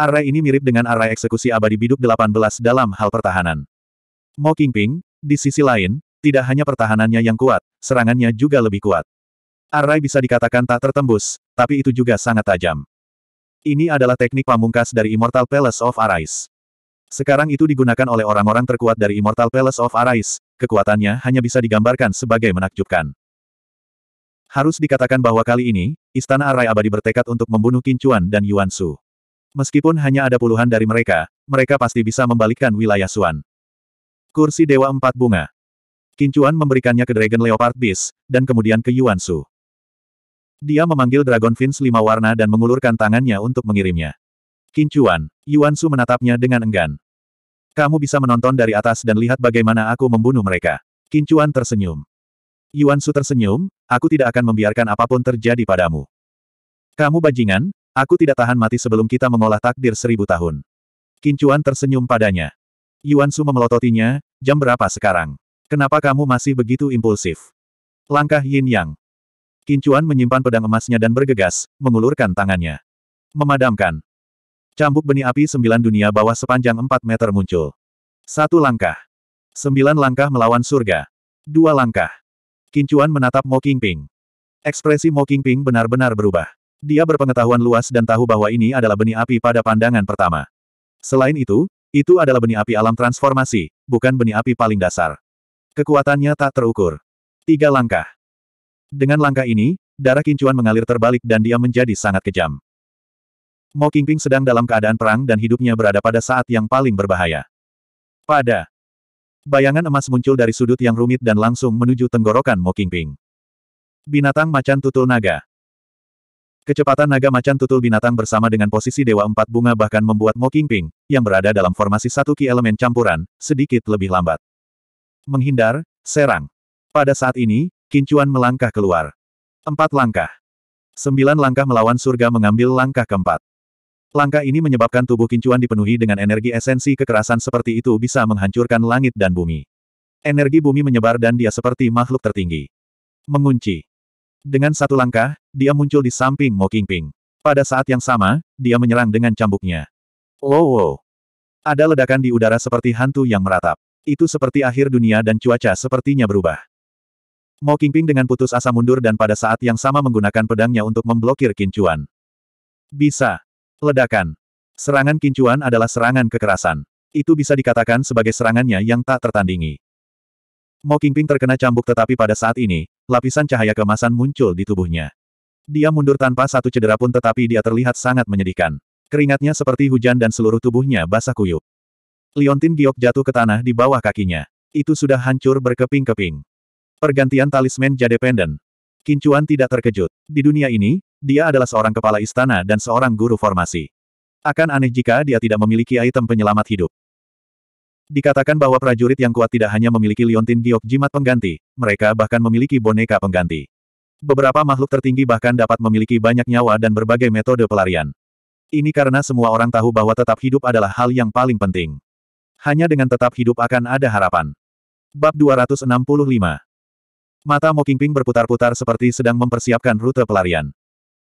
Array ini mirip dengan array eksekusi abadi biduk 18 dalam hal pertahanan. Mo Kingping, di sisi lain, tidak hanya pertahanannya yang kuat, serangannya juga lebih kuat. Arai bisa dikatakan tak tertembus, tapi itu juga sangat tajam. Ini adalah teknik pamungkas dari Immortal Palace of Arais. Sekarang itu digunakan oleh orang-orang terkuat dari Immortal Palace of Arais, kekuatannya hanya bisa digambarkan sebagai menakjubkan. Harus dikatakan bahwa kali ini, Istana Arai Abadi bertekad untuk membunuh Kincuan dan Yuan Su. Meskipun hanya ada puluhan dari mereka, mereka pasti bisa membalikkan wilayah Suan. Kursi Dewa Empat Bunga. Kincuan memberikannya ke Dragon Leopard Beast, dan kemudian ke Yuan Su. Dia memanggil Dragon Fins lima warna dan mengulurkan tangannya untuk mengirimnya. Kincuan, Yuan Su menatapnya dengan enggan. Kamu bisa menonton dari atas dan lihat bagaimana aku membunuh mereka. Kincuan tersenyum. Yuan Su tersenyum, aku tidak akan membiarkan apapun terjadi padamu. Kamu bajingan, aku tidak tahan mati sebelum kita mengolah takdir seribu tahun. Kincuan tersenyum padanya. Yuan Su memelototinya, jam berapa sekarang? Kenapa kamu masih begitu impulsif? Langkah Yin Yang. Kincuan menyimpan pedang emasnya dan bergegas, mengulurkan tangannya. Memadamkan. Cambuk benih api sembilan dunia bawah sepanjang empat meter muncul. Satu langkah. Sembilan langkah melawan surga. Dua langkah. Kincuan menatap Mo Qingping. Ekspresi Mo Qingping benar-benar berubah. Dia berpengetahuan luas dan tahu bahwa ini adalah benih api pada pandangan pertama. Selain itu, itu adalah benih api alam transformasi, bukan benih api paling dasar. Kekuatannya tak terukur. Tiga langkah. Dengan langkah ini, darah kincuan mengalir terbalik dan dia menjadi sangat kejam. Mo Kingping sedang dalam keadaan perang dan hidupnya berada pada saat yang paling berbahaya. Pada bayangan emas muncul dari sudut yang rumit dan langsung menuju tenggorokan Mo Kingping. Binatang macan tutul naga. Kecepatan naga macan tutul binatang bersama dengan posisi Dewa Empat Bunga bahkan membuat Mo Kingping, yang berada dalam formasi satu ki elemen campuran, sedikit lebih lambat. Menghindar, serang. Pada saat ini, Kincuan melangkah keluar. Empat langkah. Sembilan langkah melawan surga mengambil langkah keempat. Langkah ini menyebabkan tubuh Kincuan dipenuhi dengan energi esensi kekerasan seperti itu bisa menghancurkan langit dan bumi. Energi bumi menyebar dan dia seperti makhluk tertinggi. Mengunci. Dengan satu langkah, dia muncul di samping Mo Kingping. Pada saat yang sama, dia menyerang dengan cambuknya. Wow, oh, wow. Ada ledakan di udara seperti hantu yang meratap. Itu seperti akhir dunia dan cuaca sepertinya berubah. Mo Kingping dengan putus asa mundur dan pada saat yang sama menggunakan pedangnya untuk memblokir kincuan. Bisa. Ledakan. Serangan kincuan adalah serangan kekerasan. Itu bisa dikatakan sebagai serangannya yang tak tertandingi. Mo Kingping terkena cambuk tetapi pada saat ini, lapisan cahaya kemasan muncul di tubuhnya. Dia mundur tanpa satu cedera pun tetapi dia terlihat sangat menyedihkan. Keringatnya seperti hujan dan seluruh tubuhnya basah kuyup. Liontin Giok jatuh ke tanah di bawah kakinya. Itu sudah hancur berkeping-keping. Pergantian talisman jade pendant. Kincuan tidak terkejut. Di dunia ini, dia adalah seorang kepala istana dan seorang guru formasi. Akan aneh jika dia tidak memiliki item penyelamat hidup. Dikatakan bahwa prajurit yang kuat tidak hanya memiliki liontin giok jimat pengganti, mereka bahkan memiliki boneka pengganti. Beberapa makhluk tertinggi bahkan dapat memiliki banyak nyawa dan berbagai metode pelarian. Ini karena semua orang tahu bahwa tetap hidup adalah hal yang paling penting. Hanya dengan tetap hidup akan ada harapan. Bab 265 Mata Mokingping berputar-putar seperti sedang mempersiapkan rute pelarian.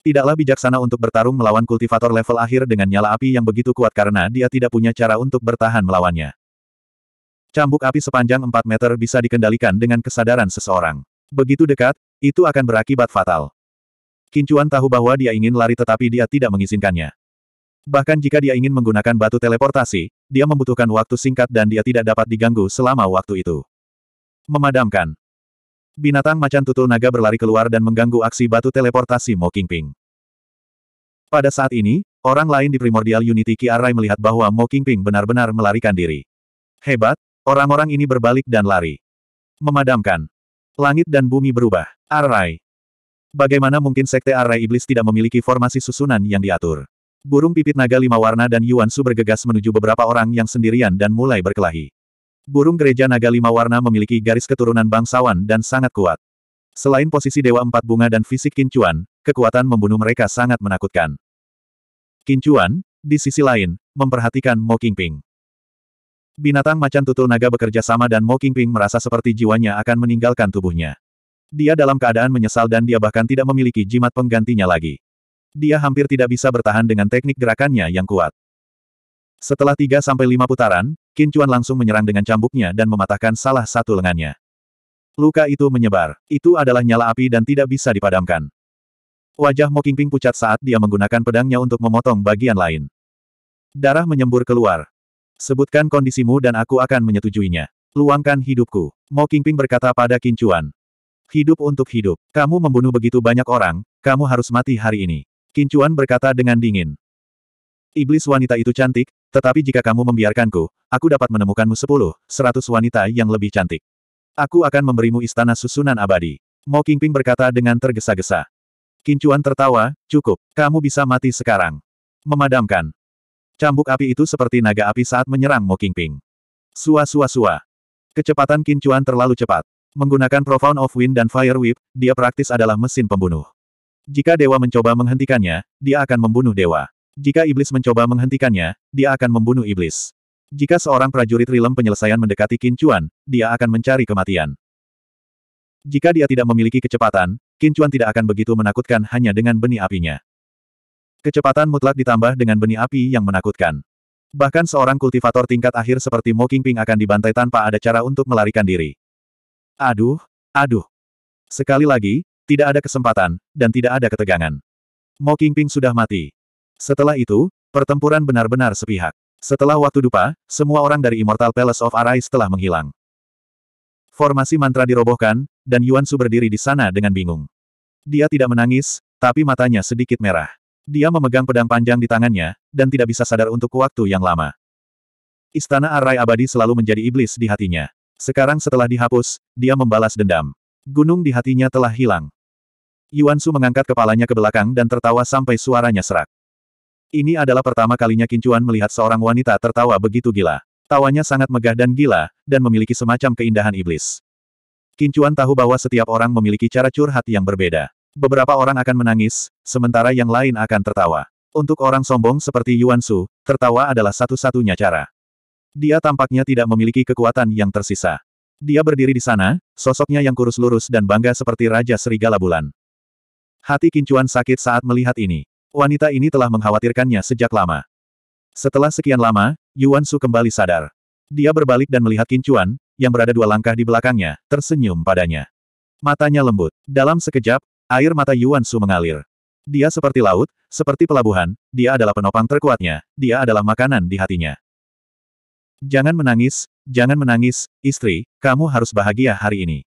Tidaklah bijaksana untuk bertarung melawan kultivator level akhir dengan nyala api yang begitu kuat karena dia tidak punya cara untuk bertahan melawannya. Cambuk api sepanjang 4 meter bisa dikendalikan dengan kesadaran seseorang. Begitu dekat, itu akan berakibat fatal. Kincuan tahu bahwa dia ingin lari tetapi dia tidak mengizinkannya. Bahkan jika dia ingin menggunakan batu teleportasi, dia membutuhkan waktu singkat dan dia tidak dapat diganggu selama waktu itu. Memadamkan. Binatang macan tutul naga berlari keluar dan mengganggu aksi batu teleportasi Mo Kingping. Pada saat ini, orang lain di Primordial Unity Ki Arai melihat bahwa Mo Kingping benar-benar melarikan diri. Hebat, Orang-orang ini berbalik dan lari. Memadamkan. Langit dan bumi berubah. arai. Bagaimana mungkin sekte Arai Iblis tidak memiliki formasi susunan yang diatur? Burung pipit naga lima warna dan Yuan Su bergegas menuju beberapa orang yang sendirian dan mulai berkelahi. Burung gereja naga lima warna memiliki garis keturunan bangsawan dan sangat kuat. Selain posisi Dewa Empat Bunga dan fisik Kincuan, kekuatan membunuh mereka sangat menakutkan. Kincuan, di sisi lain, memperhatikan Mo Kingping. Binatang macan tutul naga bekerja sama dan Mo Kingping merasa seperti jiwanya akan meninggalkan tubuhnya. Dia dalam keadaan menyesal dan dia bahkan tidak memiliki jimat penggantinya lagi. Dia hampir tidak bisa bertahan dengan teknik gerakannya yang kuat. Setelah 3-5 putaran, Qin Chuan langsung menyerang dengan cambuknya dan mematahkan salah satu lengannya. Luka itu menyebar. Itu adalah nyala api dan tidak bisa dipadamkan. Wajah Mo Kingping pucat saat dia menggunakan pedangnya untuk memotong bagian lain. Darah menyembur keluar. Sebutkan kondisimu dan aku akan menyetujuinya. Luangkan hidupku. Mo Kingping berkata pada Kincuan. Hidup untuk hidup. Kamu membunuh begitu banyak orang, kamu harus mati hari ini. Kincuan berkata dengan dingin. Iblis wanita itu cantik, tetapi jika kamu membiarkanku, aku dapat menemukanmu sepuluh, seratus wanita yang lebih cantik. Aku akan memberimu istana susunan abadi. Mo Kingping berkata dengan tergesa-gesa. Kincuan tertawa, cukup, kamu bisa mati sekarang. Memadamkan. Cambuk api itu seperti naga api saat menyerang Mo Kingping. Sua sua sua. Kecepatan Kincuan terlalu cepat. Menggunakan Profound of Wind dan Fire Whip, dia praktis adalah mesin pembunuh. Jika dewa mencoba menghentikannya, dia akan membunuh dewa. Jika iblis mencoba menghentikannya, dia akan membunuh iblis. Jika seorang prajurit rilem penyelesaian mendekati Kincuan, dia akan mencari kematian. Jika dia tidak memiliki kecepatan, Kincuan tidak akan begitu menakutkan hanya dengan benih apinya. Kecepatan mutlak ditambah dengan benih api yang menakutkan. Bahkan seorang kultivator tingkat akhir seperti Mo Qingping akan dibantai tanpa ada cara untuk melarikan diri. Aduh, aduh. Sekali lagi, tidak ada kesempatan, dan tidak ada ketegangan. Mo Qingping sudah mati. Setelah itu, pertempuran benar-benar sepihak. Setelah waktu dupa, semua orang dari Immortal Palace of Arise telah menghilang. Formasi mantra dirobohkan, dan Yuan Su berdiri di sana dengan bingung. Dia tidak menangis, tapi matanya sedikit merah. Dia memegang pedang panjang di tangannya, dan tidak bisa sadar untuk waktu yang lama. Istana Arai Abadi selalu menjadi iblis di hatinya. Sekarang setelah dihapus, dia membalas dendam. Gunung di hatinya telah hilang. Yuan Su mengangkat kepalanya ke belakang dan tertawa sampai suaranya serak. Ini adalah pertama kalinya Kincuan melihat seorang wanita tertawa begitu gila. Tawanya sangat megah dan gila, dan memiliki semacam keindahan iblis. Kincuan tahu bahwa setiap orang memiliki cara curhat yang berbeda. Beberapa orang akan menangis, sementara yang lain akan tertawa. Untuk orang sombong seperti Yuan Su, tertawa adalah satu-satunya cara. Dia tampaknya tidak memiliki kekuatan yang tersisa. Dia berdiri di sana, sosoknya yang kurus lurus dan bangga seperti Raja Serigala Bulan. Hati Kincuan sakit saat melihat ini. Wanita ini telah mengkhawatirkannya sejak lama. Setelah sekian lama, Yuan Su kembali sadar. Dia berbalik dan melihat Kincuan, yang berada dua langkah di belakangnya, tersenyum padanya. Matanya lembut. Dalam sekejap, Air mata Yuan Su mengalir. Dia seperti laut, seperti pelabuhan, dia adalah penopang terkuatnya, dia adalah makanan di hatinya. Jangan menangis, jangan menangis, istri, kamu harus bahagia hari ini.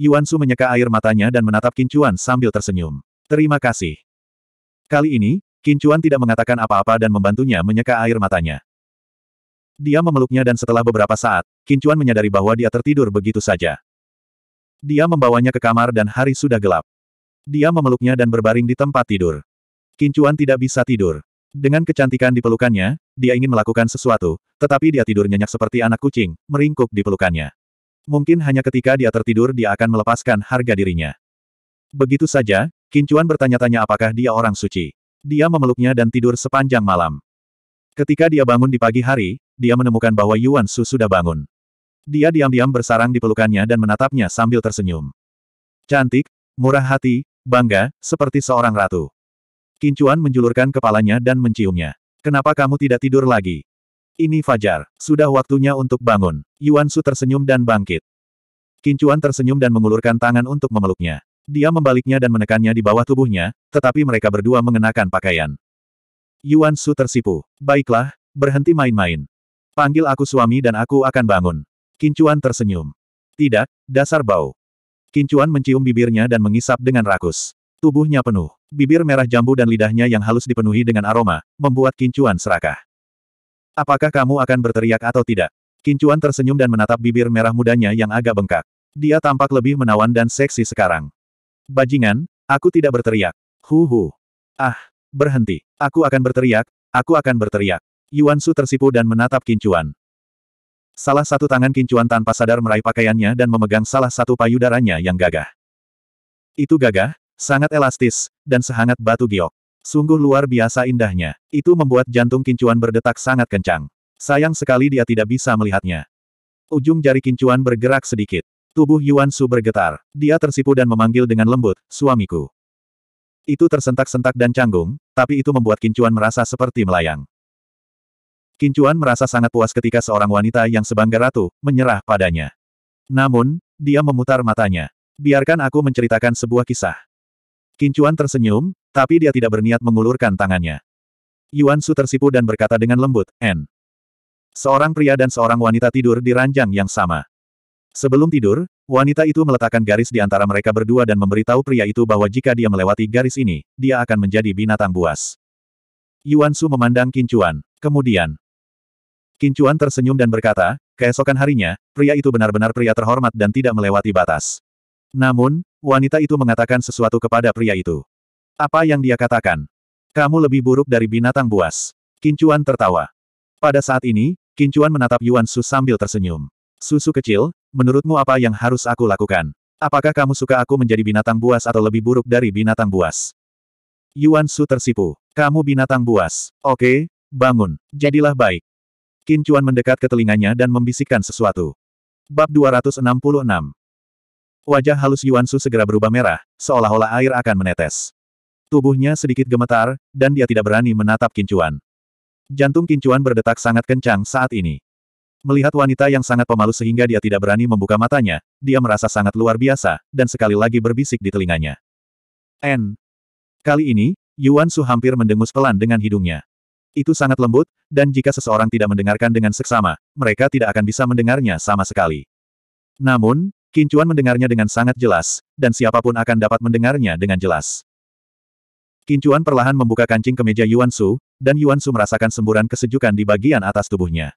Yuan Su menyeka air matanya dan menatap Kincuan sambil tersenyum. Terima kasih. Kali ini, Kincuan tidak mengatakan apa-apa dan membantunya menyeka air matanya. Dia memeluknya dan setelah beberapa saat, Kincuan menyadari bahwa dia tertidur begitu saja. Dia membawanya ke kamar dan hari sudah gelap. Dia memeluknya dan berbaring di tempat tidur. Kincuan tidak bisa tidur. Dengan kecantikan di pelukannya, dia ingin melakukan sesuatu, tetapi dia tidur nyenyak seperti anak kucing, meringkuk di pelukannya. Mungkin hanya ketika dia tertidur dia akan melepaskan harga dirinya. Begitu saja, Kincuan bertanya-tanya apakah dia orang suci. Dia memeluknya dan tidur sepanjang malam. Ketika dia bangun di pagi hari, dia menemukan bahwa Yuan Su sudah bangun. Dia diam-diam bersarang di pelukannya dan menatapnya sambil tersenyum. Cantik, murah hati, bangga, seperti seorang ratu. Kincuan menjulurkan kepalanya dan menciumnya. Kenapa kamu tidak tidur lagi? Ini Fajar, sudah waktunya untuk bangun. Yuan Su tersenyum dan bangkit. Kincuan tersenyum dan mengulurkan tangan untuk memeluknya. Dia membaliknya dan menekannya di bawah tubuhnya, tetapi mereka berdua mengenakan pakaian. Yuan Su tersipu. Baiklah, berhenti main-main. Panggil aku suami dan aku akan bangun. Kincuan tersenyum. Tidak, dasar bau. Kincuan mencium bibirnya dan mengisap dengan rakus. Tubuhnya penuh. Bibir merah jambu dan lidahnya yang halus dipenuhi dengan aroma, membuat Kincuan serakah. Apakah kamu akan berteriak atau tidak? Kincuan tersenyum dan menatap bibir merah mudanya yang agak bengkak. Dia tampak lebih menawan dan seksi sekarang. Bajingan, aku tidak berteriak. Huhu. Ah, berhenti. Aku akan berteriak, aku akan berteriak. Yuan Su tersipu dan menatap Kincuan. Salah satu tangan kincuan tanpa sadar meraih pakaiannya dan memegang salah satu payudaranya yang gagah. Itu gagah, sangat elastis, dan sehangat batu giok. Sungguh luar biasa indahnya. Itu membuat jantung kincuan berdetak sangat kencang. Sayang sekali dia tidak bisa melihatnya. Ujung jari kincuan bergerak sedikit. Tubuh Yuan Su bergetar. Dia tersipu dan memanggil dengan lembut, suamiku. Itu tersentak-sentak dan canggung, tapi itu membuat kincuan merasa seperti melayang. Kincuan merasa sangat puas ketika seorang wanita yang sebangga ratu, menyerah padanya. Namun, dia memutar matanya. Biarkan aku menceritakan sebuah kisah. Kincuan tersenyum, tapi dia tidak berniat mengulurkan tangannya. Yuan Su tersipu dan berkata dengan lembut, N. Seorang pria dan seorang wanita tidur di ranjang yang sama. Sebelum tidur, wanita itu meletakkan garis di antara mereka berdua dan memberitahu pria itu bahwa jika dia melewati garis ini, dia akan menjadi binatang buas. Yuan Su memandang Kincuan. Kemudian, Kincuan tersenyum dan berkata, keesokan harinya, pria itu benar-benar pria terhormat dan tidak melewati batas. Namun, wanita itu mengatakan sesuatu kepada pria itu. Apa yang dia katakan? Kamu lebih buruk dari binatang buas. Kincuan tertawa. Pada saat ini, Kincuan menatap Yuan Su sambil tersenyum. Susu kecil, menurutmu apa yang harus aku lakukan? Apakah kamu suka aku menjadi binatang buas atau lebih buruk dari binatang buas? Yuan Su tersipu. Kamu binatang buas. Oke, bangun. Jadilah baik. Qin Chuan mendekat ke telinganya dan membisikkan sesuatu. Bab 266 Wajah halus Yuan Su segera berubah merah, seolah-olah air akan menetes. Tubuhnya sedikit gemetar, dan dia tidak berani menatap Qin Chuan. Jantung Qin Chuan berdetak sangat kencang saat ini. Melihat wanita yang sangat pemalu sehingga dia tidak berani membuka matanya, dia merasa sangat luar biasa, dan sekali lagi berbisik di telinganya. N. Kali ini, Yuan Su hampir mendengus pelan dengan hidungnya. Itu sangat lembut, dan jika seseorang tidak mendengarkan dengan seksama, mereka tidak akan bisa mendengarnya sama sekali. Namun, Kincuan mendengarnya dengan sangat jelas, dan siapapun akan dapat mendengarnya dengan jelas. Kincuan perlahan membuka kancing ke meja Yuan Su, dan Yuan Su merasakan semburan kesejukan di bagian atas tubuhnya.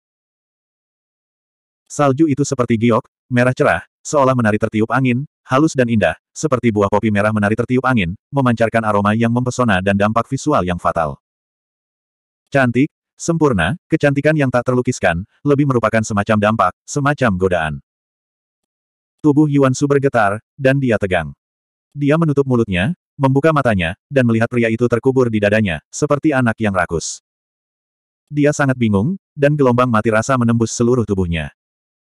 Salju itu seperti giok, merah cerah, seolah menari tertiup angin, halus dan indah, seperti buah kopi merah menari tertiup angin, memancarkan aroma yang mempesona dan dampak visual yang fatal. Cantik, sempurna, kecantikan yang tak terlukiskan, lebih merupakan semacam dampak, semacam godaan. Tubuh Yuan Su bergetar, dan dia tegang. Dia menutup mulutnya, membuka matanya, dan melihat pria itu terkubur di dadanya, seperti anak yang rakus. Dia sangat bingung, dan gelombang mati rasa menembus seluruh tubuhnya.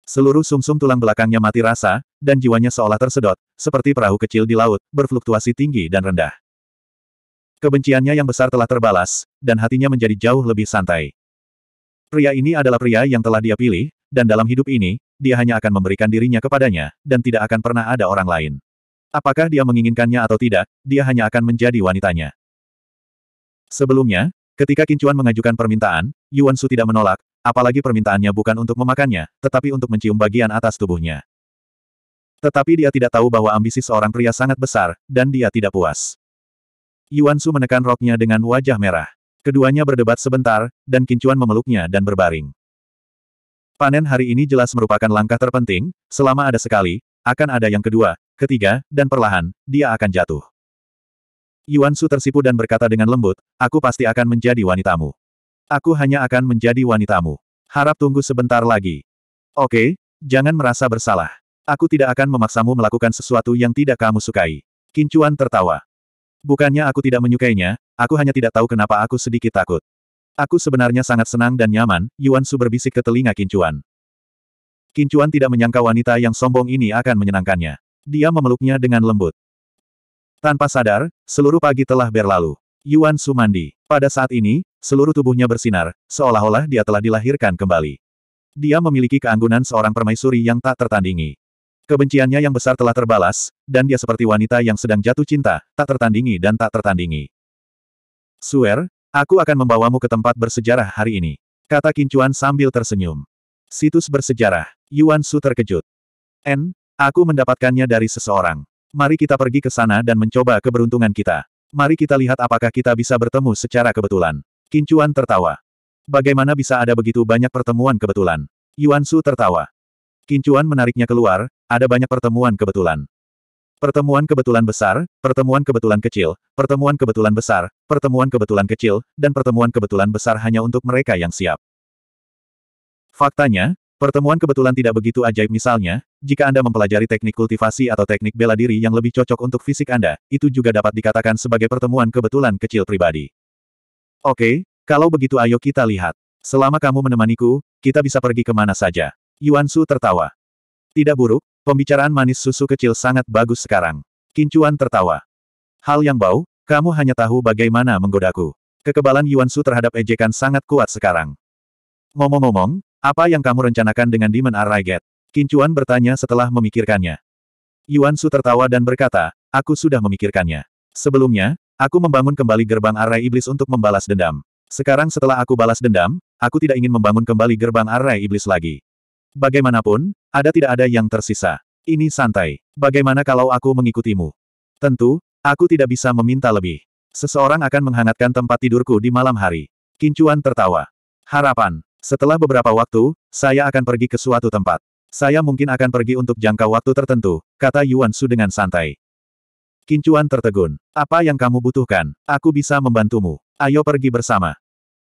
Seluruh sumsum -sum tulang belakangnya mati rasa, dan jiwanya seolah tersedot, seperti perahu kecil di laut, berfluktuasi tinggi dan rendah. Kebenciannya yang besar telah terbalas, dan hatinya menjadi jauh lebih santai. Pria ini adalah pria yang telah dia pilih, dan dalam hidup ini, dia hanya akan memberikan dirinya kepadanya, dan tidak akan pernah ada orang lain. Apakah dia menginginkannya atau tidak, dia hanya akan menjadi wanitanya. Sebelumnya, ketika Kincuan mengajukan permintaan, Yuan Su tidak menolak, apalagi permintaannya bukan untuk memakannya, tetapi untuk mencium bagian atas tubuhnya. Tetapi dia tidak tahu bahwa ambisi seorang pria sangat besar, dan dia tidak puas. Yuan Su menekan roknya dengan wajah merah. Keduanya berdebat sebentar, dan Kincuan memeluknya dan berbaring. Panen hari ini jelas merupakan langkah terpenting, selama ada sekali, akan ada yang kedua, ketiga, dan perlahan, dia akan jatuh. Yuan Su tersipu dan berkata dengan lembut, aku pasti akan menjadi wanitamu. Aku hanya akan menjadi wanitamu. Harap tunggu sebentar lagi. Oke, jangan merasa bersalah. Aku tidak akan memaksamu melakukan sesuatu yang tidak kamu sukai. Kincuan tertawa. Bukannya aku tidak menyukainya, aku hanya tidak tahu kenapa aku sedikit takut. Aku sebenarnya sangat senang dan nyaman, Yuan Su berbisik ke telinga Kincuan. Kincuan tidak menyangka wanita yang sombong ini akan menyenangkannya. Dia memeluknya dengan lembut. Tanpa sadar, seluruh pagi telah berlalu. Yuan Su mandi. Pada saat ini, seluruh tubuhnya bersinar, seolah-olah dia telah dilahirkan kembali. Dia memiliki keanggunan seorang permaisuri yang tak tertandingi. Kebenciannya yang besar telah terbalas, dan dia seperti wanita yang sedang jatuh cinta, tak tertandingi dan tak tertandingi. Suer, aku akan membawamu ke tempat bersejarah hari ini. Kata Kincuan sambil tersenyum. Situs bersejarah, Yuan Su terkejut. N, aku mendapatkannya dari seseorang. Mari kita pergi ke sana dan mencoba keberuntungan kita. Mari kita lihat apakah kita bisa bertemu secara kebetulan. Kincuan tertawa. Bagaimana bisa ada begitu banyak pertemuan kebetulan? Yuan Su tertawa. Kincuan menariknya keluar, ada banyak pertemuan kebetulan. Pertemuan kebetulan besar, pertemuan kebetulan kecil, pertemuan kebetulan besar, pertemuan kebetulan kecil, dan pertemuan kebetulan besar hanya untuk mereka yang siap. Faktanya, pertemuan kebetulan tidak begitu ajaib misalnya, jika Anda mempelajari teknik kultivasi atau teknik bela diri yang lebih cocok untuk fisik Anda, itu juga dapat dikatakan sebagai pertemuan kebetulan kecil pribadi. Oke, kalau begitu ayo kita lihat. Selama kamu menemaniku, kita bisa pergi kemana saja. Yuan Su tertawa. Tidak buruk, pembicaraan manis susu kecil sangat bagus sekarang. Kincuan tertawa. Hal yang bau, kamu hanya tahu bagaimana menggodaku. Kekebalan Yuan Su terhadap ejekan sangat kuat sekarang. Ngomong-ngomong, apa yang kamu rencanakan dengan Demon Arraiget? Kincuan bertanya setelah memikirkannya. Yuan Su tertawa dan berkata, aku sudah memikirkannya. Sebelumnya, aku membangun kembali gerbang arai iblis untuk membalas dendam. Sekarang setelah aku balas dendam, aku tidak ingin membangun kembali gerbang arai iblis lagi. Bagaimanapun, ada tidak ada yang tersisa. Ini santai. Bagaimana kalau aku mengikutimu? Tentu, aku tidak bisa meminta lebih. Seseorang akan menghangatkan tempat tidurku di malam hari. Kincuan tertawa. Harapan. Setelah beberapa waktu, saya akan pergi ke suatu tempat. Saya mungkin akan pergi untuk jangka waktu tertentu, kata Yuan Su dengan santai. Kincuan tertegun. Apa yang kamu butuhkan? Aku bisa membantumu. Ayo pergi bersama.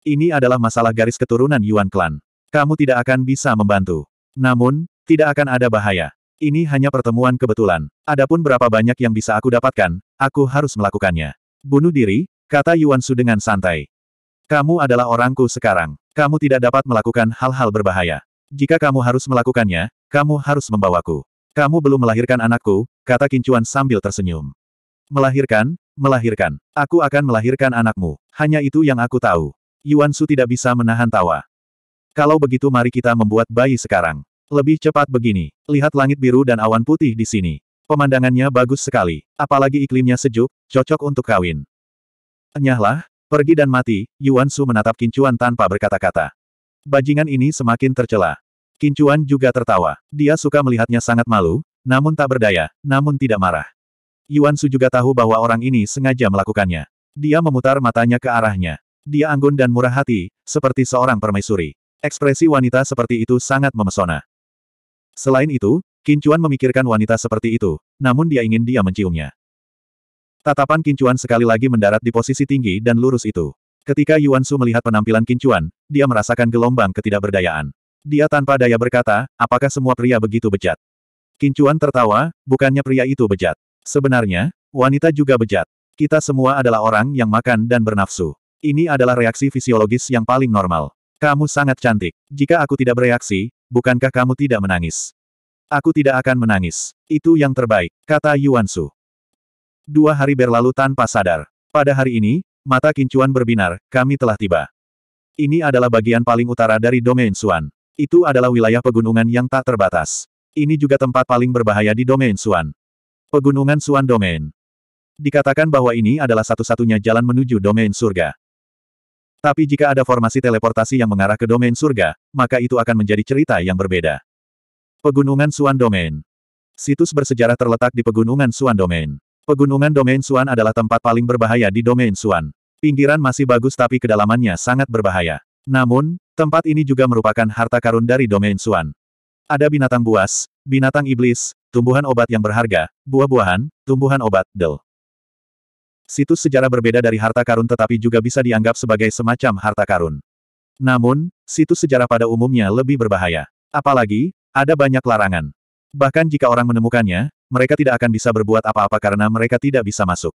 Ini adalah masalah garis keturunan Yuan Clan. Kamu tidak akan bisa membantu. Namun, tidak akan ada bahaya. Ini hanya pertemuan kebetulan. Adapun berapa banyak yang bisa aku dapatkan, aku harus melakukannya. Bunuh diri, kata Yuan Su dengan santai. Kamu adalah orangku sekarang. Kamu tidak dapat melakukan hal-hal berbahaya. Jika kamu harus melakukannya, kamu harus membawaku. Kamu belum melahirkan anakku, kata Kincuan sambil tersenyum. Melahirkan, melahirkan. Aku akan melahirkan anakmu. Hanya itu yang aku tahu. Yuan Su tidak bisa menahan tawa. Kalau begitu mari kita membuat bayi sekarang. Lebih cepat begini. Lihat langit biru dan awan putih di sini. Pemandangannya bagus sekali. Apalagi iklimnya sejuk, cocok untuk kawin. Enyahlah, pergi dan mati, Yuan Su menatap Kincuan tanpa berkata-kata. Bajingan ini semakin tercela. Kincuan juga tertawa. Dia suka melihatnya sangat malu, namun tak berdaya, namun tidak marah. Yuan Su juga tahu bahwa orang ini sengaja melakukannya. Dia memutar matanya ke arahnya. Dia anggun dan murah hati, seperti seorang permaisuri. Ekspresi wanita seperti itu sangat memesona. Selain itu, Kincuan memikirkan wanita seperti itu, namun dia ingin dia menciumnya. Tatapan Kincuan sekali lagi mendarat di posisi tinggi dan lurus itu. Ketika Yuan Su melihat penampilan Kincuan, dia merasakan gelombang ketidakberdayaan. Dia tanpa daya berkata, apakah semua pria begitu bejat? Kincuan tertawa, bukannya pria itu bejat. Sebenarnya, wanita juga bejat. Kita semua adalah orang yang makan dan bernafsu. Ini adalah reaksi fisiologis yang paling normal. Kamu sangat cantik. Jika aku tidak bereaksi, bukankah kamu tidak menangis? Aku tidak akan menangis. Itu yang terbaik, kata Yuan Su. Dua hari berlalu tanpa sadar. Pada hari ini, mata kincuan berbinar, kami telah tiba. Ini adalah bagian paling utara dari domain Suan. Itu adalah wilayah pegunungan yang tak terbatas. Ini juga tempat paling berbahaya di domain Suan. Pegunungan Suan Domain. Dikatakan bahwa ini adalah satu-satunya jalan menuju domain surga. Tapi jika ada formasi teleportasi yang mengarah ke domain surga, maka itu akan menjadi cerita yang berbeda. Pegunungan Suan Domain Situs bersejarah terletak di Pegunungan Suan Domain. Pegunungan Domain Suan adalah tempat paling berbahaya di Domain Suan. Pinggiran masih bagus tapi kedalamannya sangat berbahaya. Namun, tempat ini juga merupakan harta karun dari Domain Suan. Ada binatang buas, binatang iblis, tumbuhan obat yang berharga, buah-buahan, tumbuhan obat, del situs sejarah berbeda dari harta karun tetapi juga bisa dianggap sebagai semacam harta karun. Namun, situs sejarah pada umumnya lebih berbahaya. Apalagi, ada banyak larangan. Bahkan jika orang menemukannya, mereka tidak akan bisa berbuat apa-apa karena mereka tidak bisa masuk.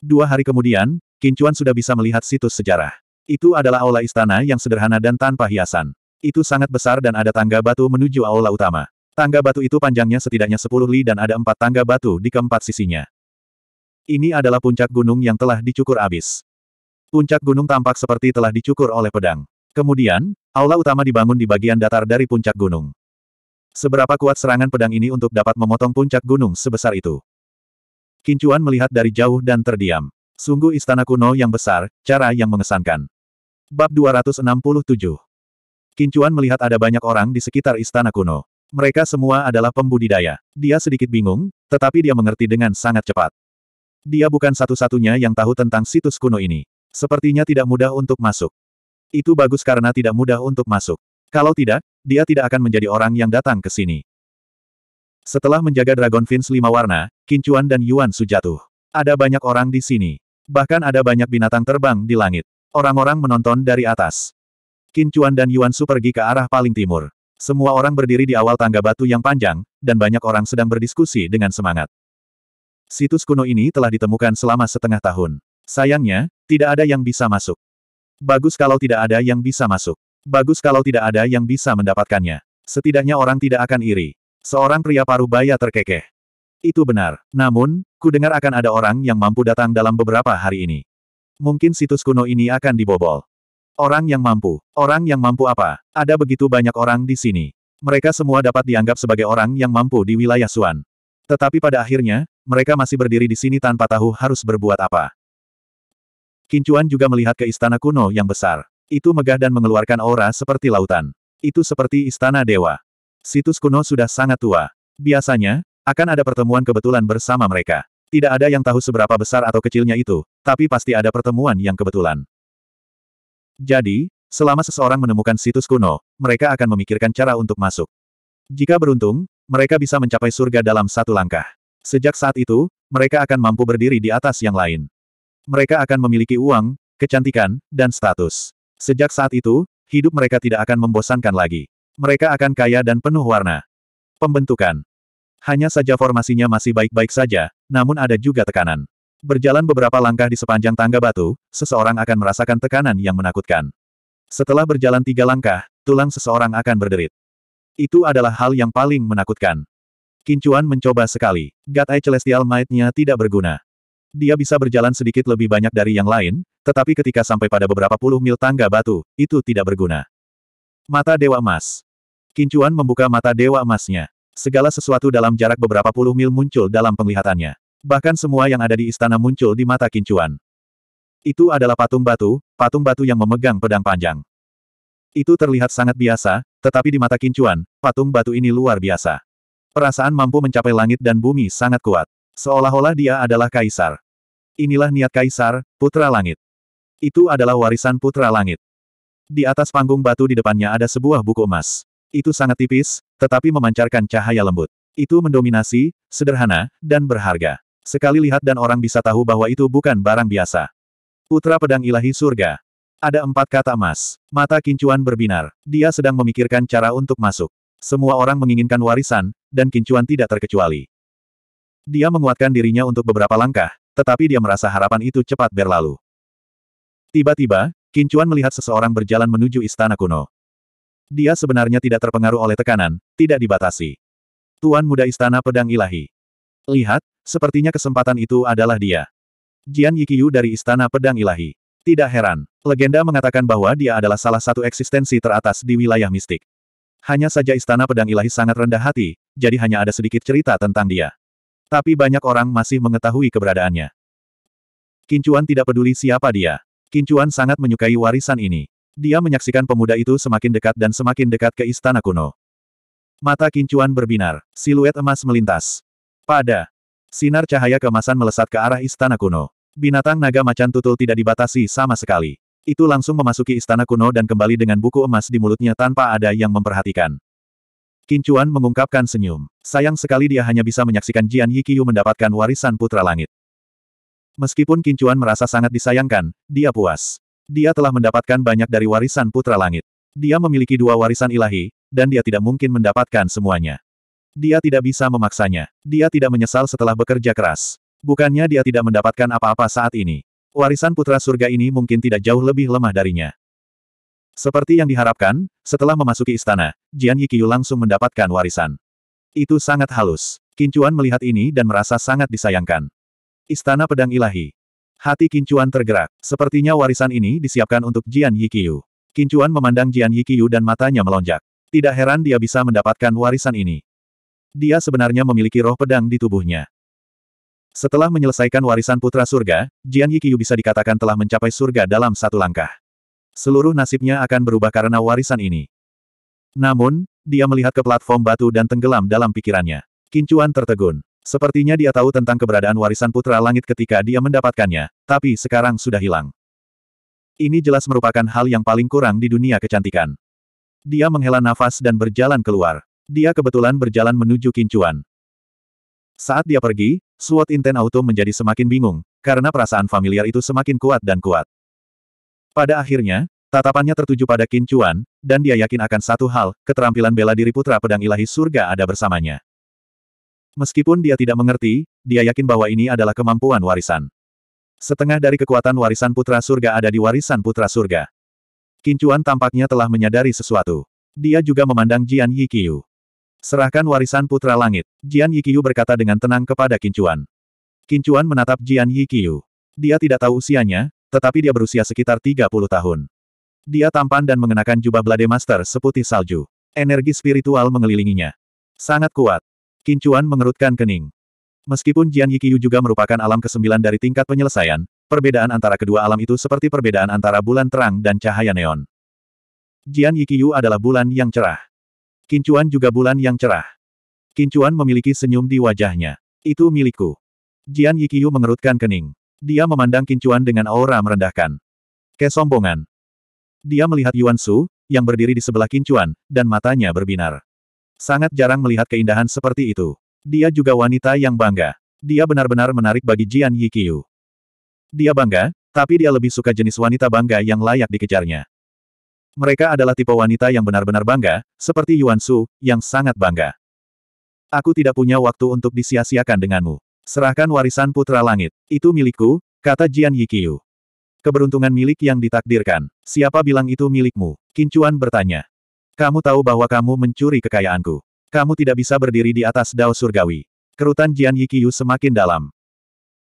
Dua hari kemudian, Kincuan sudah bisa melihat situs sejarah. Itu adalah aula istana yang sederhana dan tanpa hiasan. Itu sangat besar dan ada tangga batu menuju aula utama. Tangga batu itu panjangnya setidaknya 10 li dan ada empat tangga batu di keempat sisinya. Ini adalah puncak gunung yang telah dicukur abis. Puncak gunung tampak seperti telah dicukur oleh pedang. Kemudian, aula utama dibangun di bagian datar dari puncak gunung. Seberapa kuat serangan pedang ini untuk dapat memotong puncak gunung sebesar itu? Kincuan melihat dari jauh dan terdiam. Sungguh istana kuno yang besar, cara yang mengesankan. Bab 267 Kincuan melihat ada banyak orang di sekitar istana kuno. Mereka semua adalah pembudidaya. Dia sedikit bingung, tetapi dia mengerti dengan sangat cepat. Dia bukan satu-satunya yang tahu tentang situs kuno ini. Sepertinya tidak mudah untuk masuk. Itu bagus karena tidak mudah untuk masuk. Kalau tidak, dia tidak akan menjadi orang yang datang ke sini. Setelah menjaga Dragon Fins lima warna, Kincuan dan Yuan Su jatuh. Ada banyak orang di sini. Bahkan ada banyak binatang terbang di langit. Orang-orang menonton dari atas. Kincuan dan Yuan Su pergi ke arah paling timur. Semua orang berdiri di awal tangga batu yang panjang, dan banyak orang sedang berdiskusi dengan semangat. Situs kuno ini telah ditemukan selama setengah tahun. Sayangnya, tidak ada yang bisa masuk. Bagus kalau tidak ada yang bisa masuk. Bagus kalau tidak ada yang bisa mendapatkannya. Setidaknya orang tidak akan iri. Seorang pria paruh baya terkekeh. Itu benar. Namun, ku dengar akan ada orang yang mampu datang dalam beberapa hari ini. Mungkin situs kuno ini akan dibobol. Orang yang mampu. Orang yang mampu apa? Ada begitu banyak orang di sini. Mereka semua dapat dianggap sebagai orang yang mampu di wilayah Suan. Tetapi pada akhirnya, mereka masih berdiri di sini tanpa tahu harus berbuat apa. Kincuan juga melihat ke istana kuno yang besar. Itu megah dan mengeluarkan aura seperti lautan. Itu seperti istana dewa. Situs kuno sudah sangat tua. Biasanya, akan ada pertemuan kebetulan bersama mereka. Tidak ada yang tahu seberapa besar atau kecilnya itu, tapi pasti ada pertemuan yang kebetulan. Jadi, selama seseorang menemukan situs kuno, mereka akan memikirkan cara untuk masuk. Jika beruntung, mereka bisa mencapai surga dalam satu langkah. Sejak saat itu, mereka akan mampu berdiri di atas yang lain. Mereka akan memiliki uang, kecantikan, dan status. Sejak saat itu, hidup mereka tidak akan membosankan lagi. Mereka akan kaya dan penuh warna. Pembentukan. Hanya saja formasinya masih baik-baik saja, namun ada juga tekanan. Berjalan beberapa langkah di sepanjang tangga batu, seseorang akan merasakan tekanan yang menakutkan. Setelah berjalan tiga langkah, tulang seseorang akan berderit. Itu adalah hal yang paling menakutkan. Kincuan mencoba sekali. Eye Celestial Might-nya tidak berguna. Dia bisa berjalan sedikit lebih banyak dari yang lain, tetapi ketika sampai pada beberapa puluh mil tangga batu, itu tidak berguna. Mata Dewa Emas. Kincuan membuka mata Dewa Emasnya. Segala sesuatu dalam jarak beberapa puluh mil muncul dalam penglihatannya. Bahkan semua yang ada di istana muncul di mata Kincuan. Itu adalah patung batu, patung batu yang memegang pedang panjang. Itu terlihat sangat biasa, tetapi di mata Kincuan, patung batu ini luar biasa. Perasaan mampu mencapai langit dan bumi sangat kuat. Seolah-olah dia adalah kaisar. Inilah niat kaisar, putra langit. Itu adalah warisan putra langit. Di atas panggung batu di depannya ada sebuah buku emas. Itu sangat tipis, tetapi memancarkan cahaya lembut. Itu mendominasi, sederhana, dan berharga. Sekali lihat dan orang bisa tahu bahwa itu bukan barang biasa. Putra pedang ilahi surga. Ada empat kata emas. Mata Kincuan berbinar. Dia sedang memikirkan cara untuk masuk. Semua orang menginginkan warisan, dan Kincuan tidak terkecuali. Dia menguatkan dirinya untuk beberapa langkah, tetapi dia merasa harapan itu cepat berlalu. Tiba-tiba, Kincuan melihat seseorang berjalan menuju istana kuno. Dia sebenarnya tidak terpengaruh oleh tekanan, tidak dibatasi. Tuan muda istana pedang ilahi. Lihat, sepertinya kesempatan itu adalah dia. Jian Yikiyu dari istana pedang ilahi. Tidak heran, Legenda mengatakan bahwa dia adalah salah satu eksistensi teratas di wilayah mistik. Hanya saja istana pedang ilahi sangat rendah hati, jadi hanya ada sedikit cerita tentang dia. Tapi banyak orang masih mengetahui keberadaannya. Kincuan tidak peduli siapa dia. Kincuan sangat menyukai warisan ini. Dia menyaksikan pemuda itu semakin dekat dan semakin dekat ke istana kuno. Mata Kincuan berbinar, siluet emas melintas. Pada sinar cahaya kemasan melesat ke arah istana kuno. Binatang naga macan tutul tidak dibatasi sama sekali. Itu langsung memasuki istana kuno dan kembali dengan buku emas di mulutnya tanpa ada yang memperhatikan. Kincuan mengungkapkan senyum. Sayang sekali dia hanya bisa menyaksikan Jian Yiqiu mendapatkan warisan Putra Langit. Meskipun Kincuan merasa sangat disayangkan, dia puas. Dia telah mendapatkan banyak dari warisan Putra Langit. Dia memiliki dua warisan ilahi, dan dia tidak mungkin mendapatkan semuanya. Dia tidak bisa memaksanya. Dia tidak menyesal setelah bekerja keras. Bukannya dia tidak mendapatkan apa-apa saat ini warisan putra surga ini mungkin tidak jauh lebih lemah darinya. Seperti yang diharapkan, setelah memasuki istana, Jian Yikyu langsung mendapatkan warisan. Itu sangat halus. Kincuan melihat ini dan merasa sangat disayangkan. Istana Pedang Ilahi. Hati Kincuan tergerak. Sepertinya warisan ini disiapkan untuk Jian Yikyu. Kincuan memandang Jian Yikyu dan matanya melonjak. Tidak heran dia bisa mendapatkan warisan ini. Dia sebenarnya memiliki roh pedang di tubuhnya. Setelah menyelesaikan warisan putra surga, Jian Yikiu bisa dikatakan telah mencapai surga dalam satu langkah. Seluruh nasibnya akan berubah karena warisan ini. Namun, dia melihat ke platform batu dan tenggelam dalam pikirannya. Kincuan tertegun. Sepertinya dia tahu tentang keberadaan warisan putra langit ketika dia mendapatkannya, tapi sekarang sudah hilang. Ini jelas merupakan hal yang paling kurang di dunia kecantikan. Dia menghela nafas dan berjalan keluar. Dia kebetulan berjalan menuju Kincuan. Saat dia pergi, Suot Inten Auto menjadi semakin bingung, karena perasaan familiar itu semakin kuat dan kuat. Pada akhirnya, tatapannya tertuju pada Qin Chuan, dan dia yakin akan satu hal, keterampilan bela diri putra pedang ilahi surga ada bersamanya. Meskipun dia tidak mengerti, dia yakin bahwa ini adalah kemampuan warisan. Setengah dari kekuatan warisan putra surga ada di warisan putra surga. Qin Chuan tampaknya telah menyadari sesuatu. Dia juga memandang Jian Yikiu. Serahkan warisan Putra Langit. Jian Yikyu berkata dengan tenang kepada Kincuan. Kincuan menatap Jian Yikyu. Dia tidak tahu usianya, tetapi dia berusia sekitar 30 tahun. Dia tampan dan mengenakan jubah Blade Master seputih salju. Energi spiritual mengelilinginya. Sangat kuat. Kincuan mengerutkan kening. Meskipun Jian Yikyu juga merupakan alam kesembilan dari tingkat penyelesaian, perbedaan antara kedua alam itu seperti perbedaan antara bulan terang dan cahaya neon. Jian Yikyu adalah bulan yang cerah. Kincuan juga bulan yang cerah. Kincuan memiliki senyum di wajahnya. Itu milikku. Jian Yikyu mengerutkan kening. Dia memandang Kincuan dengan aura merendahkan. Kesombongan. Dia melihat Yuan Su, yang berdiri di sebelah Kincuan, dan matanya berbinar. Sangat jarang melihat keindahan seperti itu. Dia juga wanita yang bangga. Dia benar-benar menarik bagi Jian Yikyu. Dia bangga, tapi dia lebih suka jenis wanita bangga yang layak dikejarnya. Mereka adalah tipe wanita yang benar-benar bangga, seperti Yuan Su, yang sangat bangga. Aku tidak punya waktu untuk disia-siakan denganmu. Serahkan warisan Putra Langit. Itu milikku, kata Jian Yikiu. Keberuntungan milik yang ditakdirkan. Siapa bilang itu milikmu? Kincuan bertanya. Kamu tahu bahwa kamu mencuri kekayaanku. Kamu tidak bisa berdiri di atas dao surgawi. Kerutan Jian Yikiu semakin dalam.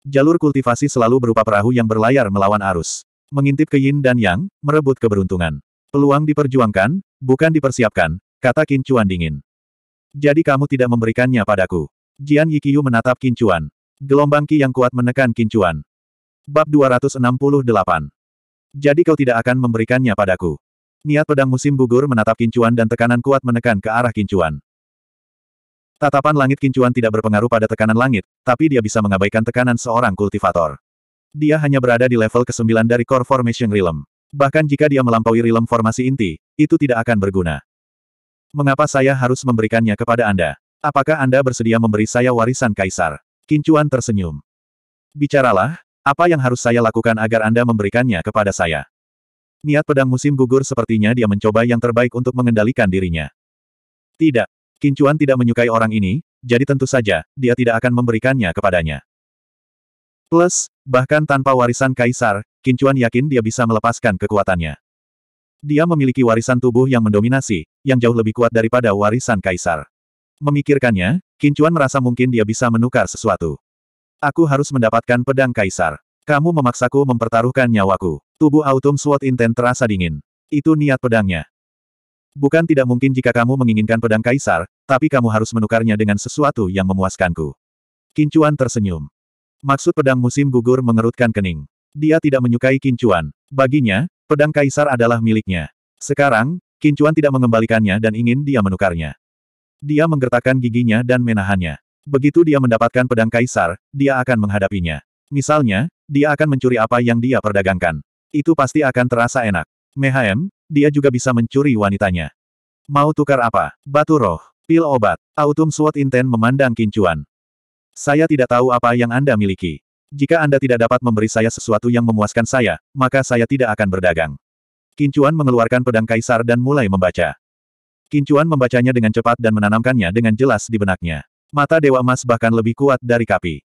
Jalur kultivasi selalu berupa perahu yang berlayar melawan arus. Mengintip ke yin dan yang, merebut keberuntungan. Peluang diperjuangkan, bukan dipersiapkan, kata Qin Chuan dingin. Jadi kamu tidak memberikannya padaku. Jian Yikyu menatap Qin Chuan. Gelombang Qi yang kuat menekan Qin Chuan. Bab 268. Jadi kau tidak akan memberikannya padaku. Niat pedang musim gugur menatap Qin Chuan dan tekanan kuat menekan ke arah Qin Chuan. Tatapan langit Qin Chuan tidak berpengaruh pada tekanan langit, tapi dia bisa mengabaikan tekanan seorang kultivator. Dia hanya berada di level ke-9 dari Core Formation Realm. Bahkan jika dia melampaui rilem formasi inti, itu tidak akan berguna. Mengapa saya harus memberikannya kepada Anda? Apakah Anda bersedia memberi saya warisan kaisar? Kincuan tersenyum. Bicaralah, apa yang harus saya lakukan agar Anda memberikannya kepada saya? Niat pedang musim gugur sepertinya dia mencoba yang terbaik untuk mengendalikan dirinya. Tidak. Kincuan tidak menyukai orang ini, jadi tentu saja, dia tidak akan memberikannya kepadanya. Plus, bahkan tanpa warisan kaisar, Kincuan yakin dia bisa melepaskan kekuatannya. Dia memiliki warisan tubuh yang mendominasi, yang jauh lebih kuat daripada warisan kaisar. Memikirkannya, Kincuan merasa mungkin dia bisa menukar sesuatu. Aku harus mendapatkan pedang kaisar. Kamu memaksaku mempertaruhkan nyawaku. Tubuh Autumn Sword inten terasa dingin. Itu niat pedangnya. Bukan tidak mungkin jika kamu menginginkan pedang kaisar, tapi kamu harus menukarnya dengan sesuatu yang memuaskanku. Kincuan tersenyum. Maksud pedang musim gugur mengerutkan kening. Dia tidak menyukai Kincuan. Baginya, pedang kaisar adalah miliknya. Sekarang, Kincuan tidak mengembalikannya dan ingin dia menukarnya. Dia menggertakkan giginya dan menahannya. Begitu dia mendapatkan pedang kaisar, dia akan menghadapinya. Misalnya, dia akan mencuri apa yang dia perdagangkan. Itu pasti akan terasa enak. Mehaem, dia juga bisa mencuri wanitanya. Mau tukar apa? Batu roh, pil obat, autumn sword inten memandang kincuan. Saya tidak tahu apa yang Anda miliki. Jika Anda tidak dapat memberi saya sesuatu yang memuaskan saya, maka saya tidak akan berdagang. Kincuan mengeluarkan pedang kaisar dan mulai membaca. Kincuan membacanya dengan cepat dan menanamkannya dengan jelas di benaknya. Mata Dewa Emas bahkan lebih kuat dari kapi.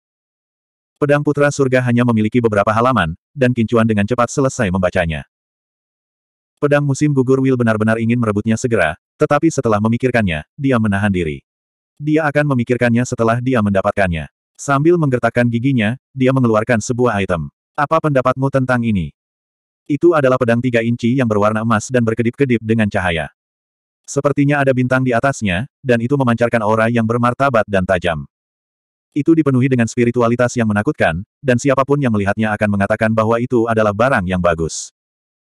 Pedang Putra Surga hanya memiliki beberapa halaman, dan Kincuan dengan cepat selesai membacanya. Pedang musim gugur Will benar-benar ingin merebutnya segera, tetapi setelah memikirkannya, dia menahan diri. Dia akan memikirkannya setelah dia mendapatkannya. Sambil menggertakkan giginya, dia mengeluarkan sebuah item. Apa pendapatmu tentang ini? Itu adalah pedang tiga inci yang berwarna emas dan berkedip-kedip dengan cahaya. Sepertinya ada bintang di atasnya, dan itu memancarkan aura yang bermartabat dan tajam. Itu dipenuhi dengan spiritualitas yang menakutkan, dan siapapun yang melihatnya akan mengatakan bahwa itu adalah barang yang bagus.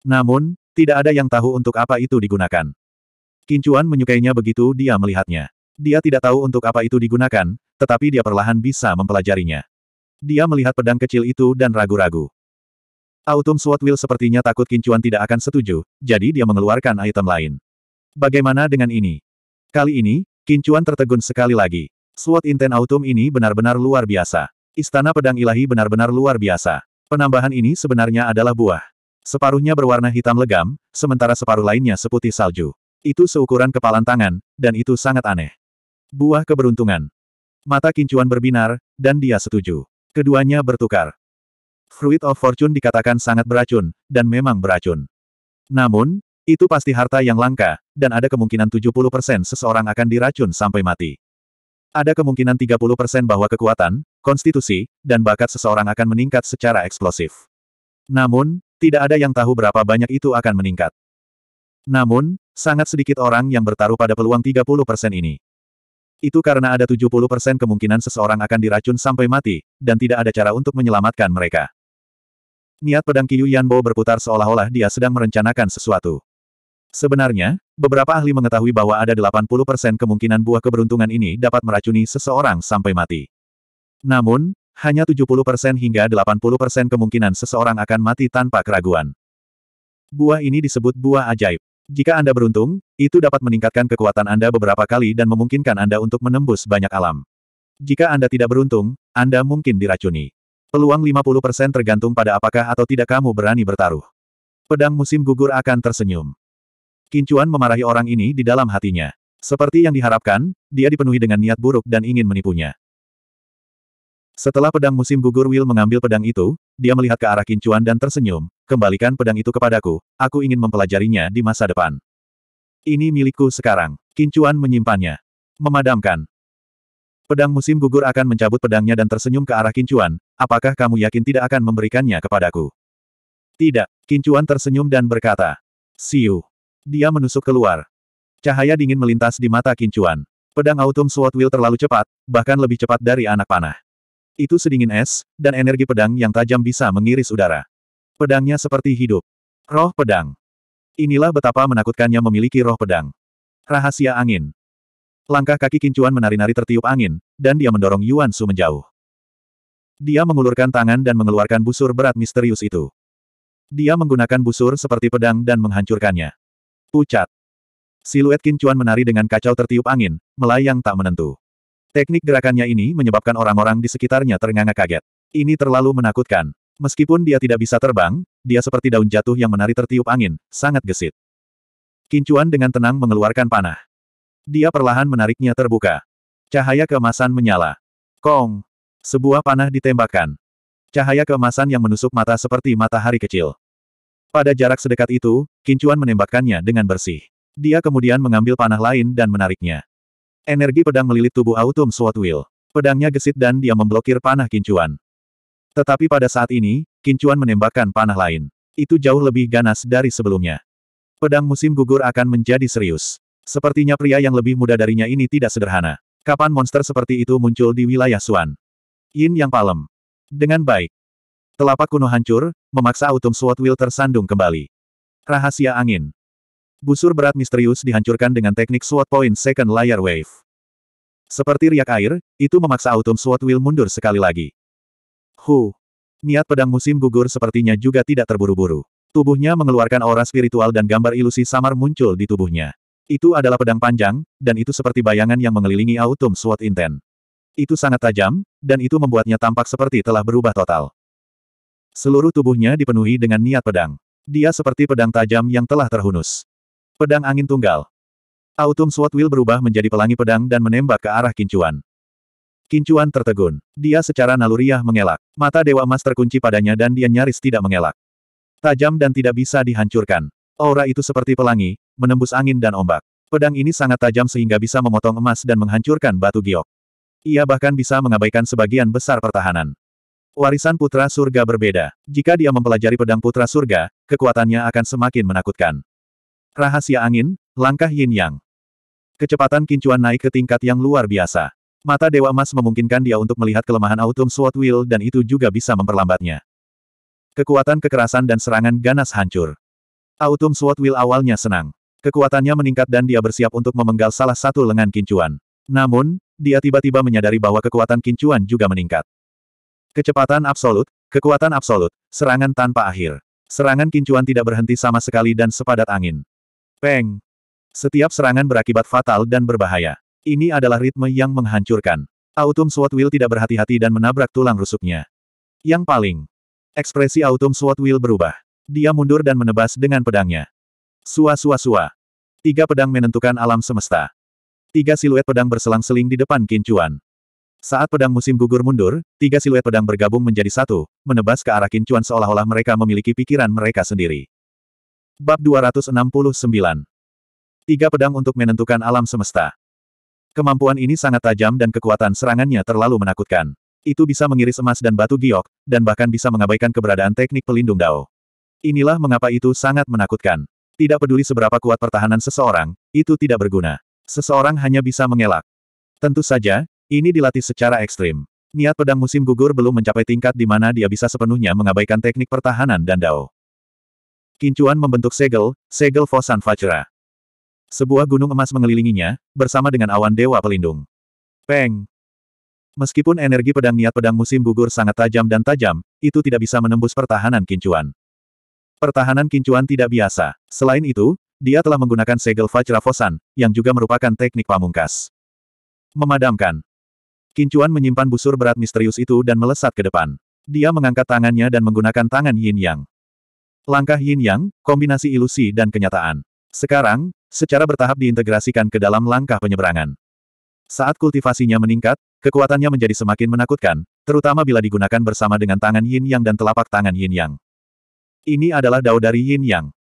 Namun, tidak ada yang tahu untuk apa itu digunakan. Kincuan menyukainya begitu dia melihatnya. Dia tidak tahu untuk apa itu digunakan, tetapi dia perlahan bisa mempelajarinya. Dia melihat pedang kecil itu dan ragu-ragu. Autumn Sword sepertinya takut Kincuan tidak akan setuju, jadi dia mengeluarkan item lain. Bagaimana dengan ini? Kali ini, Kincuan tertegun sekali lagi. Sword Inten Autumn ini benar-benar luar biasa. Istana Pedang Ilahi benar-benar luar biasa. Penambahan ini sebenarnya adalah buah. Separuhnya berwarna hitam legam, sementara separuh lainnya seputih salju. Itu seukuran kepalan tangan, dan itu sangat aneh. Buah keberuntungan. Mata kincuan berbinar, dan dia setuju. Keduanya bertukar. Fruit of Fortune dikatakan sangat beracun, dan memang beracun. Namun, itu pasti harta yang langka, dan ada kemungkinan 70% seseorang akan diracun sampai mati. Ada kemungkinan 30% bahwa kekuatan, konstitusi, dan bakat seseorang akan meningkat secara eksplosif. Namun, tidak ada yang tahu berapa banyak itu akan meningkat. Namun, sangat sedikit orang yang bertaruh pada peluang 30% ini. Itu karena ada 70% kemungkinan seseorang akan diracun sampai mati, dan tidak ada cara untuk menyelamatkan mereka. Niat pedang Qiyu Yanbo berputar seolah-olah dia sedang merencanakan sesuatu. Sebenarnya, beberapa ahli mengetahui bahwa ada 80% kemungkinan buah keberuntungan ini dapat meracuni seseorang sampai mati. Namun, hanya 70% hingga 80% kemungkinan seseorang akan mati tanpa keraguan. Buah ini disebut buah ajaib. Jika Anda beruntung, itu dapat meningkatkan kekuatan Anda beberapa kali dan memungkinkan Anda untuk menembus banyak alam. Jika Anda tidak beruntung, Anda mungkin diracuni. Peluang 50% tergantung pada apakah atau tidak kamu berani bertaruh. Pedang musim gugur akan tersenyum. Kincuan memarahi orang ini di dalam hatinya. Seperti yang diharapkan, dia dipenuhi dengan niat buruk dan ingin menipunya. Setelah pedang musim gugur Will mengambil pedang itu, dia melihat ke arah Kincuan dan tersenyum, Kembalikan pedang itu kepadaku, aku ingin mempelajarinya di masa depan. Ini milikku sekarang. Kincuan menyimpannya. Memadamkan. Pedang musim gugur akan mencabut pedangnya dan tersenyum ke arah Kincuan, apakah kamu yakin tidak akan memberikannya kepadaku? Tidak, Kincuan tersenyum dan berkata. Siu. Dia menusuk keluar. Cahaya dingin melintas di mata Kincuan. Pedang Autumn Sword Will terlalu cepat, bahkan lebih cepat dari anak panah. Itu sedingin es, dan energi pedang yang tajam bisa mengiris udara. Pedangnya seperti hidup. Roh pedang. Inilah betapa menakutkannya memiliki roh pedang. Rahasia angin. Langkah kaki kincuan menari-nari tertiup angin, dan dia mendorong Yuan Su menjauh. Dia mengulurkan tangan dan mengeluarkan busur berat misterius itu. Dia menggunakan busur seperti pedang dan menghancurkannya. Pucat. Siluet kincuan menari dengan kacau tertiup angin, melayang tak menentu. Teknik gerakannya ini menyebabkan orang-orang di sekitarnya ternganga kaget. Ini terlalu menakutkan. Meskipun dia tidak bisa terbang, dia seperti daun jatuh yang menari tertiup angin, sangat gesit. Kincuan dengan tenang mengeluarkan panah. Dia perlahan menariknya terbuka. Cahaya keemasan menyala. Kong! Sebuah panah ditembakkan. Cahaya keemasan yang menusuk mata seperti matahari kecil. Pada jarak sedekat itu, Kincuan menembakkannya dengan bersih. Dia kemudian mengambil panah lain dan menariknya. Energi pedang melilit tubuh Autumn Swatwil. Pedangnya gesit dan dia memblokir panah Kincuan. Tetapi pada saat ini, Kincuan menembakkan panah lain. Itu jauh lebih ganas dari sebelumnya. Pedang musim gugur akan menjadi serius. Sepertinya pria yang lebih muda darinya ini tidak sederhana. Kapan monster seperti itu muncul di wilayah Suan? Yin yang palem. Dengan baik. Telapak kuno hancur, memaksa Autumn Sword Will tersandung kembali. Rahasia angin. Busur berat misterius dihancurkan dengan teknik Sword Point Second Layer Wave. Seperti riak air, itu memaksa Autumn Sword Will mundur sekali lagi. Hu. Niat pedang musim gugur sepertinya juga tidak terburu-buru. Tubuhnya mengeluarkan aura spiritual dan gambar ilusi samar muncul di tubuhnya. Itu adalah pedang panjang, dan itu seperti bayangan yang mengelilingi Autumn Sword Inten. Itu sangat tajam, dan itu membuatnya tampak seperti telah berubah total. Seluruh tubuhnya dipenuhi dengan niat pedang. Dia seperti pedang tajam yang telah terhunus. Pedang angin tunggal. Autumn Sword Will berubah menjadi pelangi pedang dan menembak ke arah kincuan. Kincuan tertegun. Dia secara naluriah mengelak. Mata Dewa Emas terkunci padanya dan dia nyaris tidak mengelak. Tajam dan tidak bisa dihancurkan. Aura itu seperti pelangi, menembus angin dan ombak. Pedang ini sangat tajam sehingga bisa memotong emas dan menghancurkan batu giok. Ia bahkan bisa mengabaikan sebagian besar pertahanan. Warisan Putra Surga berbeda. Jika dia mempelajari pedang Putra Surga, kekuatannya akan semakin menakutkan. Rahasia angin, langkah yin yang. Kecepatan kincuan naik ke tingkat yang luar biasa. Mata Dewa Emas memungkinkan dia untuk melihat kelemahan Autumn Sword Will dan itu juga bisa memperlambatnya. Kekuatan kekerasan dan serangan ganas hancur. Autumn Sword Will awalnya senang. Kekuatannya meningkat dan dia bersiap untuk memenggal salah satu lengan kincuan. Namun, dia tiba-tiba menyadari bahwa kekuatan kincuan juga meningkat. Kecepatan absolut, kekuatan absolut, serangan tanpa akhir. Serangan kincuan tidak berhenti sama sekali dan sepadat angin. Peng! Setiap serangan berakibat fatal dan berbahaya. Ini adalah ritme yang menghancurkan. Autumn Sword Will tidak berhati-hati dan menabrak tulang rusuknya. Yang paling, ekspresi Autumn Sword Will berubah. Dia mundur dan menebas dengan pedangnya. Sua sua sua. Tiga pedang menentukan alam semesta. Tiga siluet pedang berselang-seling di depan Kincuan. Saat pedang musim gugur mundur, tiga siluet pedang bergabung menjadi satu, menebas ke arah Kincuan seolah-olah mereka memiliki pikiran mereka sendiri. Bab 269 Tiga pedang untuk menentukan alam semesta. Kemampuan ini sangat tajam dan kekuatan serangannya terlalu menakutkan. Itu bisa mengiris emas dan batu giok, dan bahkan bisa mengabaikan keberadaan teknik pelindung dao. Inilah mengapa itu sangat menakutkan. Tidak peduli seberapa kuat pertahanan seseorang, itu tidak berguna. Seseorang hanya bisa mengelak. Tentu saja, ini dilatih secara ekstrim. Niat pedang musim gugur belum mencapai tingkat di mana dia bisa sepenuhnya mengabaikan teknik pertahanan dan dao. Kincuan membentuk segel, segel Fosan Fajra. Sebuah gunung emas mengelilinginya, bersama dengan awan dewa pelindung. Peng! Meskipun energi pedang niat pedang musim gugur sangat tajam dan tajam, itu tidak bisa menembus pertahanan kincuan. Pertahanan kincuan tidak biasa. Selain itu, dia telah menggunakan segel Vajrafosan, yang juga merupakan teknik pamungkas. Memadamkan. Kincuan menyimpan busur berat misterius itu dan melesat ke depan. Dia mengangkat tangannya dan menggunakan tangan yin yang. Langkah yin yang, kombinasi ilusi dan kenyataan. Sekarang, secara bertahap diintegrasikan ke dalam langkah penyeberangan. Saat kultivasinya meningkat, kekuatannya menjadi semakin menakutkan, terutama bila digunakan bersama dengan tangan yin yang dan telapak tangan yin yang. Ini adalah dao dari yin yang.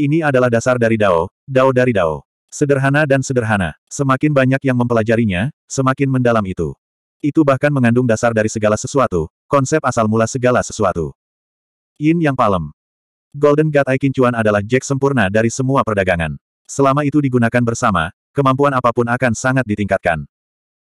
Ini adalah dasar dari dao, dao dari dao. Sederhana dan sederhana, semakin banyak yang mempelajarinya, semakin mendalam itu. Itu bahkan mengandung dasar dari segala sesuatu, konsep asal mula segala sesuatu. Yin yang palem. Golden God Chuan adalah jack sempurna dari semua perdagangan. Selama itu digunakan bersama, kemampuan apapun akan sangat ditingkatkan.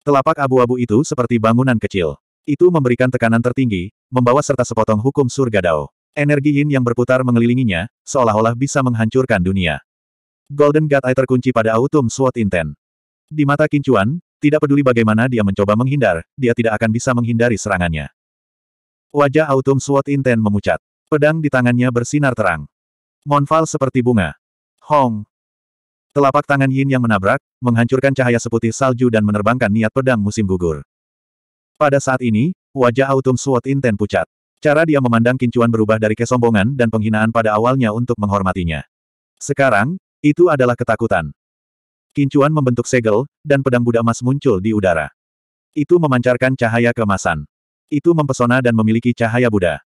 Telapak abu-abu itu seperti bangunan kecil. Itu memberikan tekanan tertinggi, membawa serta sepotong hukum surga Dao. Energi yin yang berputar mengelilinginya, seolah-olah bisa menghancurkan dunia. Golden God Eye terkunci pada Autumn Sword Intent. Di mata Kincuan, tidak peduli bagaimana dia mencoba menghindar, dia tidak akan bisa menghindari serangannya. Wajah Autumn Sword Intent memucat. Pedang di tangannya bersinar terang. Monval seperti bunga. Hong, Telapak tangan Yin yang menabrak, menghancurkan cahaya seputih salju dan menerbangkan niat pedang musim gugur. Pada saat ini, wajah Autumn Sword Inten pucat. Cara dia memandang kincuan berubah dari kesombongan dan penghinaan pada awalnya untuk menghormatinya. Sekarang, itu adalah ketakutan. Kincuan membentuk segel, dan pedang Buddha emas muncul di udara. Itu memancarkan cahaya kemasan. Itu mempesona dan memiliki cahaya Buddha.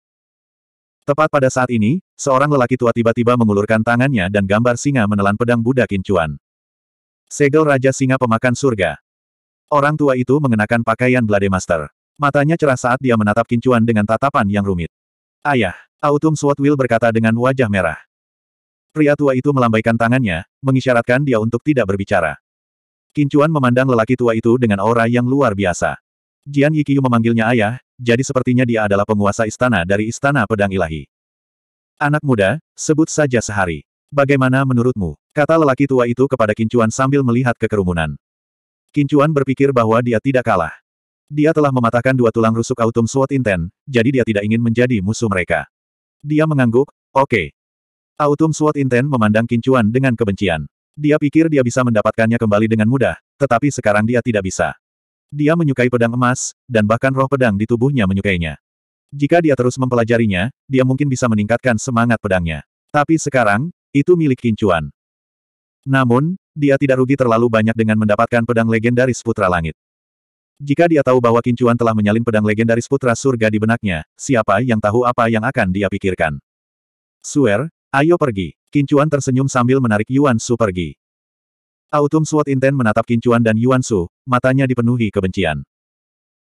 Tepat pada saat ini, seorang lelaki tua tiba-tiba mengulurkan tangannya dan gambar singa menelan pedang Buddha Kincuan. Segel Raja Singa Pemakan Surga. Orang tua itu mengenakan pakaian Blade Master. Matanya cerah saat dia menatap Kincuan dengan tatapan yang rumit. Ayah, Autumn Swatwil berkata dengan wajah merah. Pria tua itu melambaikan tangannya, mengisyaratkan dia untuk tidak berbicara. Kincuan memandang lelaki tua itu dengan aura yang luar biasa. Jian Yikyu memanggilnya ayah, jadi sepertinya dia adalah penguasa istana dari Istana Pedang Ilahi. Anak muda, sebut saja sehari. Bagaimana menurutmu? Kata lelaki tua itu kepada Kincuan sambil melihat ke kerumunan. Kincuan berpikir bahwa dia tidak kalah. Dia telah mematahkan dua tulang rusuk autum Sword Inten, jadi dia tidak ingin menjadi musuh mereka. Dia mengangguk, oke. Okay. Autumn Sword Inten memandang Kincuan dengan kebencian. Dia pikir dia bisa mendapatkannya kembali dengan mudah, tetapi sekarang dia tidak bisa. Dia menyukai pedang emas, dan bahkan roh pedang di tubuhnya menyukainya. Jika dia terus mempelajarinya, dia mungkin bisa meningkatkan semangat pedangnya. Tapi sekarang, itu milik Kincuan. Namun, dia tidak rugi terlalu banyak dengan mendapatkan pedang legendaris Putra Langit. Jika dia tahu bahwa Kincuan telah menyalin pedang legendaris Putra Surga di benaknya, siapa yang tahu apa yang akan dia pikirkan. Suer, ayo pergi. Kincuan tersenyum sambil menarik Yuan Su pergi. Autumn Sword Inten menatap Kincuan dan Yuan Su, matanya dipenuhi kebencian.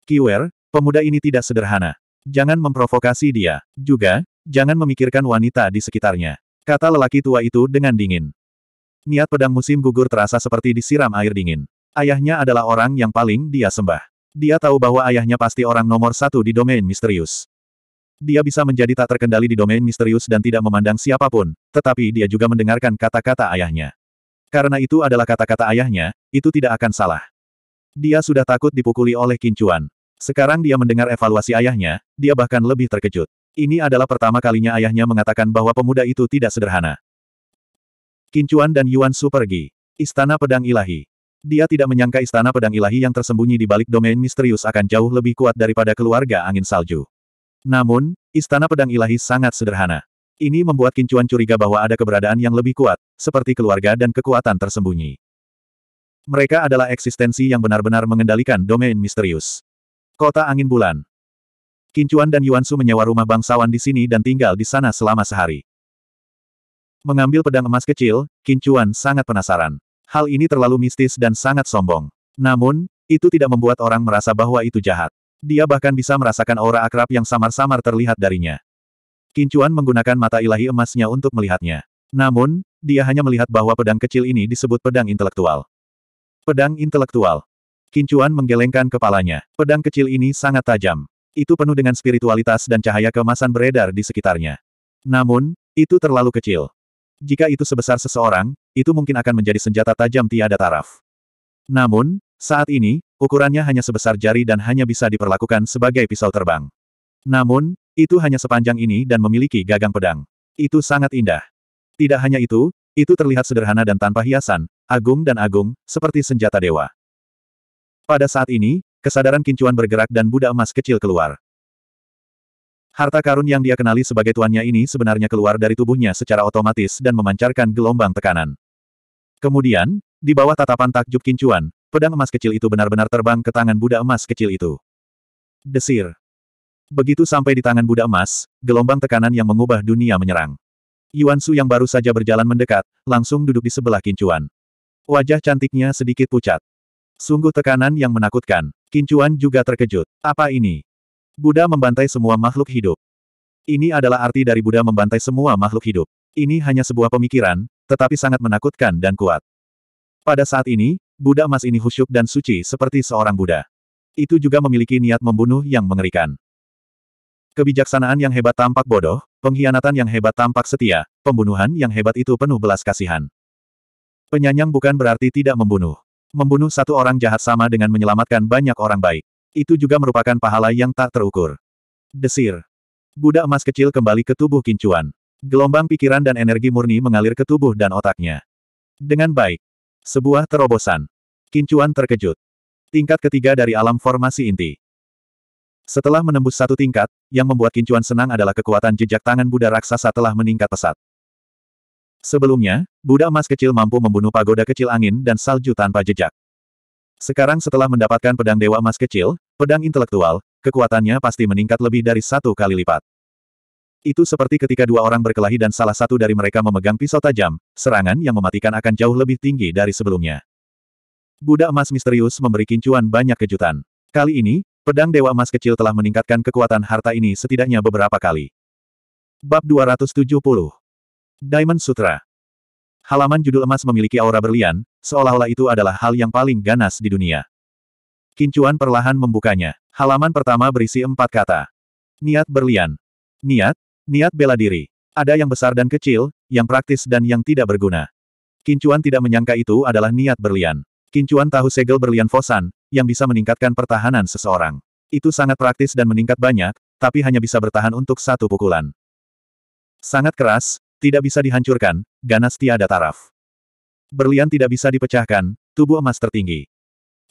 Kiwer, pemuda ini tidak sederhana. Jangan memprovokasi dia. Juga, jangan memikirkan wanita di sekitarnya. Kata lelaki tua itu dengan dingin. Niat pedang musim gugur terasa seperti disiram air dingin. Ayahnya adalah orang yang paling dia sembah. Dia tahu bahwa ayahnya pasti orang nomor satu di domain misterius. Dia bisa menjadi tak terkendali di domain misterius dan tidak memandang siapapun, tetapi dia juga mendengarkan kata-kata ayahnya. Karena itu adalah kata-kata ayahnya, itu tidak akan salah. Dia sudah takut dipukuli oleh kincuan. Sekarang dia mendengar evaluasi ayahnya, dia bahkan lebih terkejut. Ini adalah pertama kalinya ayahnya mengatakan bahwa pemuda itu tidak sederhana. Kincuan dan Yuan Su pergi. Istana Pedang Ilahi. Dia tidak menyangka istana pedang ilahi yang tersembunyi di balik domain misterius akan jauh lebih kuat daripada keluarga angin salju. Namun, istana pedang ilahi sangat sederhana. Ini membuat Kincuan curiga bahwa ada keberadaan yang lebih kuat, seperti keluarga dan kekuatan tersembunyi. Mereka adalah eksistensi yang benar-benar mengendalikan domain misterius. Kota Angin Bulan Kincuan dan Yuan Su menyewa rumah bangsawan di sini dan tinggal di sana selama sehari. Mengambil pedang emas kecil, Kincuan sangat penasaran. Hal ini terlalu mistis dan sangat sombong. Namun, itu tidak membuat orang merasa bahwa itu jahat. Dia bahkan bisa merasakan aura akrab yang samar-samar terlihat darinya. Kincuan menggunakan mata ilahi emasnya untuk melihatnya. Namun, dia hanya melihat bahwa pedang kecil ini disebut pedang intelektual. Pedang intelektual. Kincuan menggelengkan kepalanya. Pedang kecil ini sangat tajam. Itu penuh dengan spiritualitas dan cahaya kemasan beredar di sekitarnya. Namun, itu terlalu kecil. Jika itu sebesar seseorang, itu mungkin akan menjadi senjata tajam tiada taraf. Namun, saat ini, ukurannya hanya sebesar jari dan hanya bisa diperlakukan sebagai pisau terbang. Namun, itu hanya sepanjang ini dan memiliki gagang pedang. Itu sangat indah. Tidak hanya itu, itu terlihat sederhana dan tanpa hiasan, agung dan agung, seperti senjata dewa. Pada saat ini, kesadaran kincuan bergerak dan Buddha emas kecil keluar. Harta karun yang dia kenali sebagai tuannya ini sebenarnya keluar dari tubuhnya secara otomatis dan memancarkan gelombang tekanan. Kemudian, di bawah tatapan takjub kincuan, pedang emas kecil itu benar-benar terbang ke tangan Buddha emas kecil itu. Desir. Begitu sampai di tangan Buddha emas, gelombang tekanan yang mengubah dunia menyerang. Yuan Su yang baru saja berjalan mendekat, langsung duduk di sebelah Kincuan. Wajah cantiknya sedikit pucat. Sungguh tekanan yang menakutkan. Kincuan juga terkejut. Apa ini? Buddha membantai semua makhluk hidup. Ini adalah arti dari Buddha membantai semua makhluk hidup. Ini hanya sebuah pemikiran, tetapi sangat menakutkan dan kuat. Pada saat ini, Buddha emas ini husyuk dan suci seperti seorang Buddha. Itu juga memiliki niat membunuh yang mengerikan. Kebijaksanaan yang hebat tampak bodoh, pengkhianatan yang hebat tampak setia, pembunuhan yang hebat itu penuh belas kasihan. Penyanyang bukan berarti tidak membunuh. Membunuh satu orang jahat sama dengan menyelamatkan banyak orang baik. Itu juga merupakan pahala yang tak terukur. Desir. Budak emas kecil kembali ke tubuh kincuan. Gelombang pikiran dan energi murni mengalir ke tubuh dan otaknya. Dengan baik. Sebuah terobosan. Kincuan terkejut. Tingkat ketiga dari alam formasi inti. Setelah menembus satu tingkat, yang membuat Kincuan senang adalah kekuatan jejak tangan Buddha raksasa telah meningkat pesat. Sebelumnya, Buddha emas kecil mampu membunuh pagoda kecil angin dan salju tanpa jejak. Sekarang setelah mendapatkan pedang dewa emas kecil, pedang intelektual, kekuatannya pasti meningkat lebih dari satu kali lipat. Itu seperti ketika dua orang berkelahi dan salah satu dari mereka memegang pisau tajam, serangan yang mematikan akan jauh lebih tinggi dari sebelumnya. Buddha emas misterius memberi Kincuan banyak kejutan. Kali ini, Pedang Dewa Emas kecil telah meningkatkan kekuatan harta ini setidaknya beberapa kali. Bab 270 Diamond Sutra Halaman judul emas memiliki aura berlian, seolah-olah itu adalah hal yang paling ganas di dunia. Kincuan perlahan membukanya. Halaman pertama berisi empat kata. Niat berlian. Niat, niat bela diri. Ada yang besar dan kecil, yang praktis dan yang tidak berguna. Kincuan tidak menyangka itu adalah niat berlian. Kincuan tahu segel berlian Fosan, yang bisa meningkatkan pertahanan seseorang. Itu sangat praktis dan meningkat banyak, tapi hanya bisa bertahan untuk satu pukulan. Sangat keras, tidak bisa dihancurkan, ganas tiada taraf. Berlian tidak bisa dipecahkan, tubuh emas tertinggi.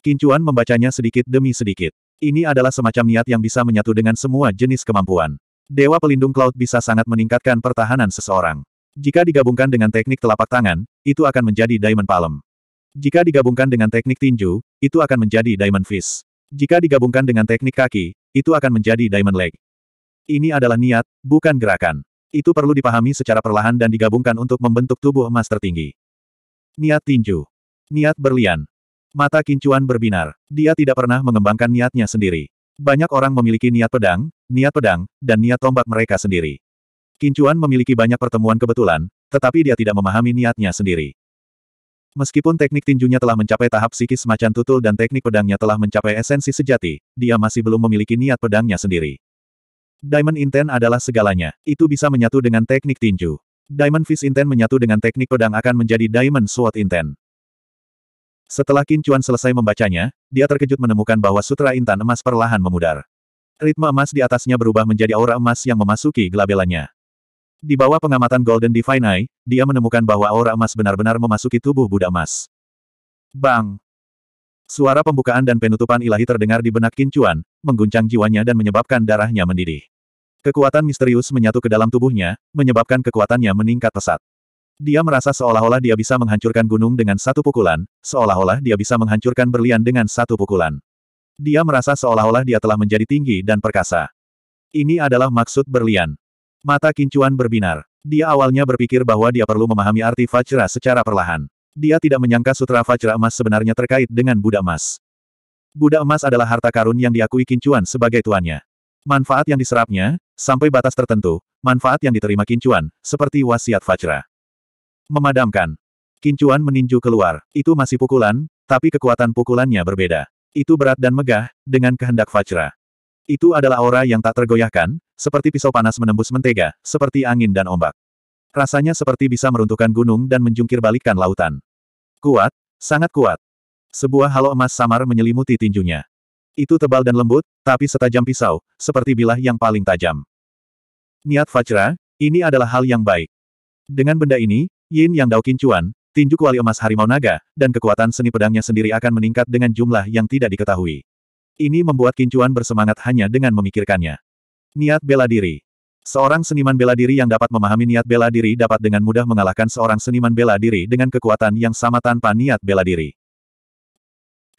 Kincuan membacanya sedikit demi sedikit. Ini adalah semacam niat yang bisa menyatu dengan semua jenis kemampuan. Dewa pelindung Cloud bisa sangat meningkatkan pertahanan seseorang. Jika digabungkan dengan teknik telapak tangan, itu akan menjadi Diamond Palm. Jika digabungkan dengan teknik tinju, itu akan menjadi Diamond Fist. Jika digabungkan dengan teknik kaki, itu akan menjadi Diamond Leg. Ini adalah niat, bukan gerakan. Itu perlu dipahami secara perlahan dan digabungkan untuk membentuk tubuh emas tertinggi. Niat tinju. Niat berlian. Mata kincuan berbinar. Dia tidak pernah mengembangkan niatnya sendiri. Banyak orang memiliki niat pedang, niat pedang, dan niat tombak mereka sendiri. Kincuan memiliki banyak pertemuan kebetulan, tetapi dia tidak memahami niatnya sendiri. Meskipun teknik tinjunya telah mencapai tahap psikis macan tutul dan teknik pedangnya telah mencapai esensi sejati, dia masih belum memiliki niat pedangnya sendiri. Diamond Intent adalah segalanya. Itu bisa menyatu dengan teknik tinju. Diamond Fist Intent menyatu dengan teknik pedang akan menjadi Diamond Sword Intent. Setelah Qin Chuan selesai membacanya, dia terkejut menemukan bahwa sutra intan emas perlahan memudar. Ritme emas di atasnya berubah menjadi aura emas yang memasuki gelabelannya. Di bawah pengamatan Golden Divine Eye, dia menemukan bahwa aura emas benar-benar memasuki tubuh Buddha emas. Bang! Suara pembukaan dan penutupan ilahi terdengar di benak Kincuan, mengguncang jiwanya dan menyebabkan darahnya mendidih. Kekuatan misterius menyatu ke dalam tubuhnya, menyebabkan kekuatannya meningkat pesat. Dia merasa seolah-olah dia bisa menghancurkan gunung dengan satu pukulan, seolah-olah dia bisa menghancurkan berlian dengan satu pukulan. Dia merasa seolah-olah dia telah menjadi tinggi dan perkasa. Ini adalah maksud berlian. Mata Kincuan berbinar. Dia awalnya berpikir bahwa dia perlu memahami arti Vajra secara perlahan. Dia tidak menyangka sutra Vajra emas sebenarnya terkait dengan Buddha emas. Buddha emas adalah harta karun yang diakui Kincuan sebagai tuannya. Manfaat yang diserapnya, sampai batas tertentu, manfaat yang diterima Kincuan, seperti wasiat Vajra. Memadamkan. Kincuan meninju keluar. Itu masih pukulan, tapi kekuatan pukulannya berbeda. Itu berat dan megah, dengan kehendak Vajra. Itu adalah aura yang tak tergoyahkan, seperti pisau panas menembus mentega, seperti angin dan ombak. Rasanya seperti bisa meruntuhkan gunung dan menjungkir balikkan lautan. Kuat, sangat kuat. Sebuah halo emas samar menyelimuti tinjunya. Itu tebal dan lembut, tapi setajam pisau, seperti bilah yang paling tajam. Niat Fajra, ini adalah hal yang baik. Dengan benda ini, Yin Yang Dao Kincuan, tinju kuali emas harimau naga, dan kekuatan seni pedangnya sendiri akan meningkat dengan jumlah yang tidak diketahui. Ini membuat Kincuan bersemangat hanya dengan memikirkannya. Niat bela diri. Seorang seniman bela diri yang dapat memahami niat bela diri dapat dengan mudah mengalahkan seorang seniman bela diri dengan kekuatan yang sama tanpa niat bela diri.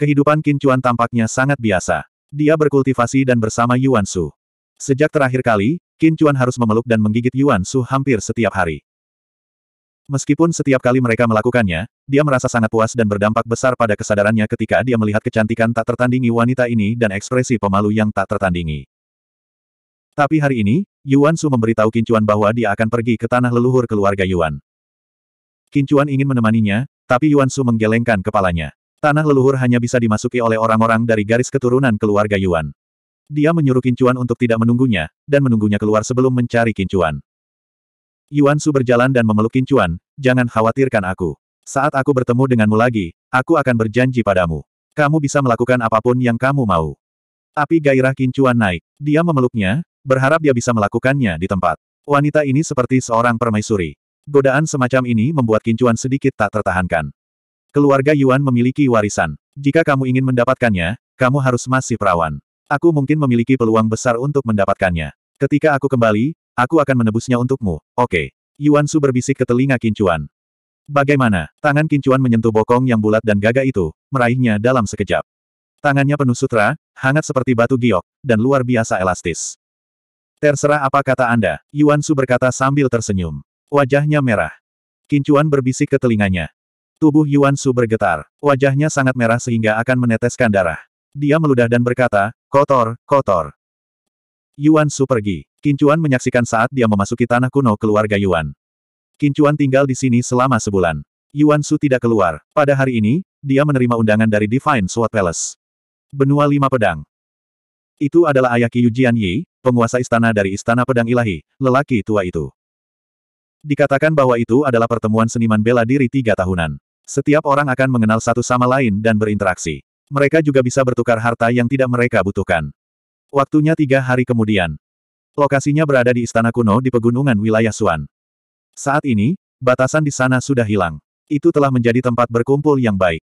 Kehidupan Kincuan tampaknya sangat biasa. Dia berkultivasi dan bersama Yuan Su. Sejak terakhir kali, Kincuan harus memeluk dan menggigit Yuan Su hampir setiap hari. Meskipun setiap kali mereka melakukannya, dia merasa sangat puas dan berdampak besar pada kesadarannya ketika dia melihat kecantikan tak tertandingi wanita ini dan ekspresi pemalu yang tak tertandingi. Tapi hari ini, Yuan Su memberitahu Kincuan bahwa dia akan pergi ke tanah leluhur keluarga Yuan. Kincuan ingin menemaninya, tapi Yuan Su menggelengkan kepalanya. Tanah leluhur hanya bisa dimasuki oleh orang-orang dari garis keturunan keluarga Yuan. Dia menyuruh Kincuan untuk tidak menunggunya, dan menunggunya keluar sebelum mencari Kincuan. Yuan Su berjalan dan memeluk Kincuan, jangan khawatirkan aku. Saat aku bertemu denganmu lagi, aku akan berjanji padamu. Kamu bisa melakukan apapun yang kamu mau. Api gairah Kincuan naik. Dia memeluknya, berharap dia bisa melakukannya di tempat. Wanita ini seperti seorang permaisuri. Godaan semacam ini membuat Kincuan sedikit tak tertahankan. Keluarga Yuan memiliki warisan. Jika kamu ingin mendapatkannya, kamu harus masih perawan. Aku mungkin memiliki peluang besar untuk mendapatkannya. Ketika aku kembali, Aku akan menebusnya untukmu, oke. Okay. Yuan Su berbisik ke telinga Kincuan. Bagaimana? Tangan Kincuan menyentuh bokong yang bulat dan gagah itu, meraihnya dalam sekejap. Tangannya penuh sutra, hangat seperti batu giok, dan luar biasa elastis. Terserah apa kata Anda, Yuan Su berkata sambil tersenyum. Wajahnya merah. Kincuan berbisik ke telinganya. Tubuh Yuan Su bergetar, wajahnya sangat merah sehingga akan meneteskan darah. Dia meludah dan berkata, kotor, kotor. Yuan Su pergi. Kincuan menyaksikan saat dia memasuki tanah kuno keluarga Yuan. Kincuan tinggal di sini selama sebulan. Yuan Su tidak keluar. Pada hari ini, dia menerima undangan dari Divine Sword Palace. Benua Lima Pedang. Itu adalah ayah Qiyu Yi, penguasa istana dari Istana Pedang Ilahi, lelaki tua itu. Dikatakan bahwa itu adalah pertemuan seniman bela diri tiga tahunan. Setiap orang akan mengenal satu sama lain dan berinteraksi. Mereka juga bisa bertukar harta yang tidak mereka butuhkan. Waktunya tiga hari kemudian. Lokasinya berada di istana kuno di pegunungan wilayah Suan. Saat ini, batasan di sana sudah hilang. Itu telah menjadi tempat berkumpul yang baik.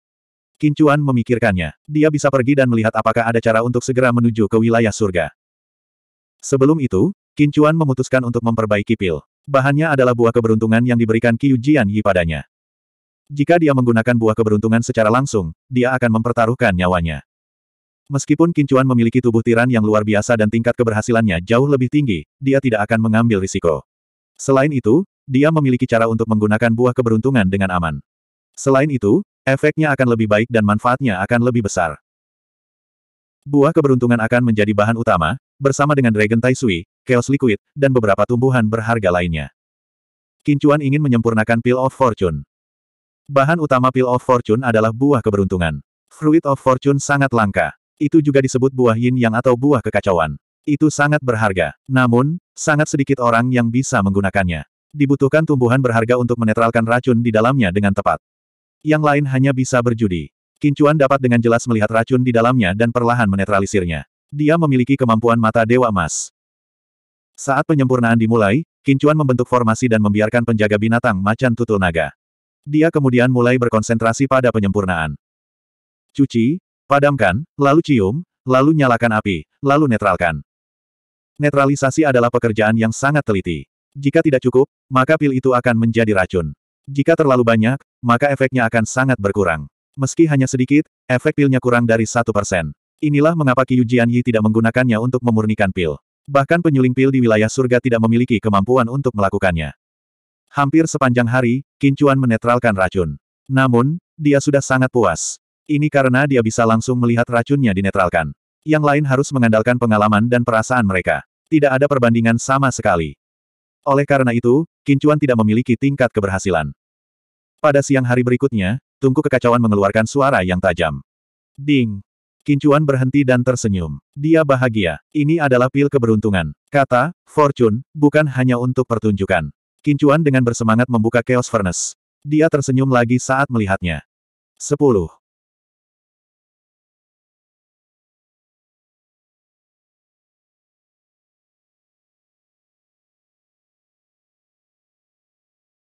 Kincuan memikirkannya. Dia bisa pergi dan melihat apakah ada cara untuk segera menuju ke wilayah surga. Sebelum itu, Kincuan memutuskan untuk memperbaiki pil. Bahannya adalah buah keberuntungan yang diberikan Qiu Yi padanya. Jika dia menggunakan buah keberuntungan secara langsung, dia akan mempertaruhkan nyawanya. Meskipun Kincuan memiliki tubuh tiran yang luar biasa dan tingkat keberhasilannya jauh lebih tinggi, dia tidak akan mengambil risiko. Selain itu, dia memiliki cara untuk menggunakan buah keberuntungan dengan aman. Selain itu, efeknya akan lebih baik dan manfaatnya akan lebih besar. Buah keberuntungan akan menjadi bahan utama, bersama dengan Dragon Tai Sui, Chaos Liquid, dan beberapa tumbuhan berharga lainnya. Kincuan ingin menyempurnakan Pill of Fortune. Bahan utama Pill of Fortune adalah buah keberuntungan. Fruit of Fortune sangat langka. Itu juga disebut buah yin yang atau buah kekacauan. Itu sangat berharga. Namun, sangat sedikit orang yang bisa menggunakannya. Dibutuhkan tumbuhan berharga untuk menetralkan racun di dalamnya dengan tepat. Yang lain hanya bisa berjudi. Kincuan dapat dengan jelas melihat racun di dalamnya dan perlahan menetralisirnya. Dia memiliki kemampuan mata dewa emas. Saat penyempurnaan dimulai, Kincuan membentuk formasi dan membiarkan penjaga binatang macan tutul naga. Dia kemudian mulai berkonsentrasi pada penyempurnaan. Cuci, Padamkan, lalu cium, lalu nyalakan api, lalu netralkan. Netralisasi adalah pekerjaan yang sangat teliti. Jika tidak cukup, maka pil itu akan menjadi racun. Jika terlalu banyak, maka efeknya akan sangat berkurang. Meski hanya sedikit, efek pilnya kurang dari satu persen. Inilah mengapa Qiu Jianyi tidak menggunakannya untuk memurnikan pil. Bahkan penyuling pil di wilayah surga tidak memiliki kemampuan untuk melakukannya. Hampir sepanjang hari, Kincuan menetralkan racun. Namun, dia sudah sangat puas. Ini karena dia bisa langsung melihat racunnya dinetralkan. Yang lain harus mengandalkan pengalaman dan perasaan mereka. Tidak ada perbandingan sama sekali. Oleh karena itu, Kincuan tidak memiliki tingkat keberhasilan. Pada siang hari berikutnya, tungku kekacauan mengeluarkan suara yang tajam. Ding! Kincuan berhenti dan tersenyum. Dia bahagia. Ini adalah pil keberuntungan. Kata, fortune, bukan hanya untuk pertunjukan. Kincuan dengan bersemangat membuka Chaos Furnace. Dia tersenyum lagi saat melihatnya. 10.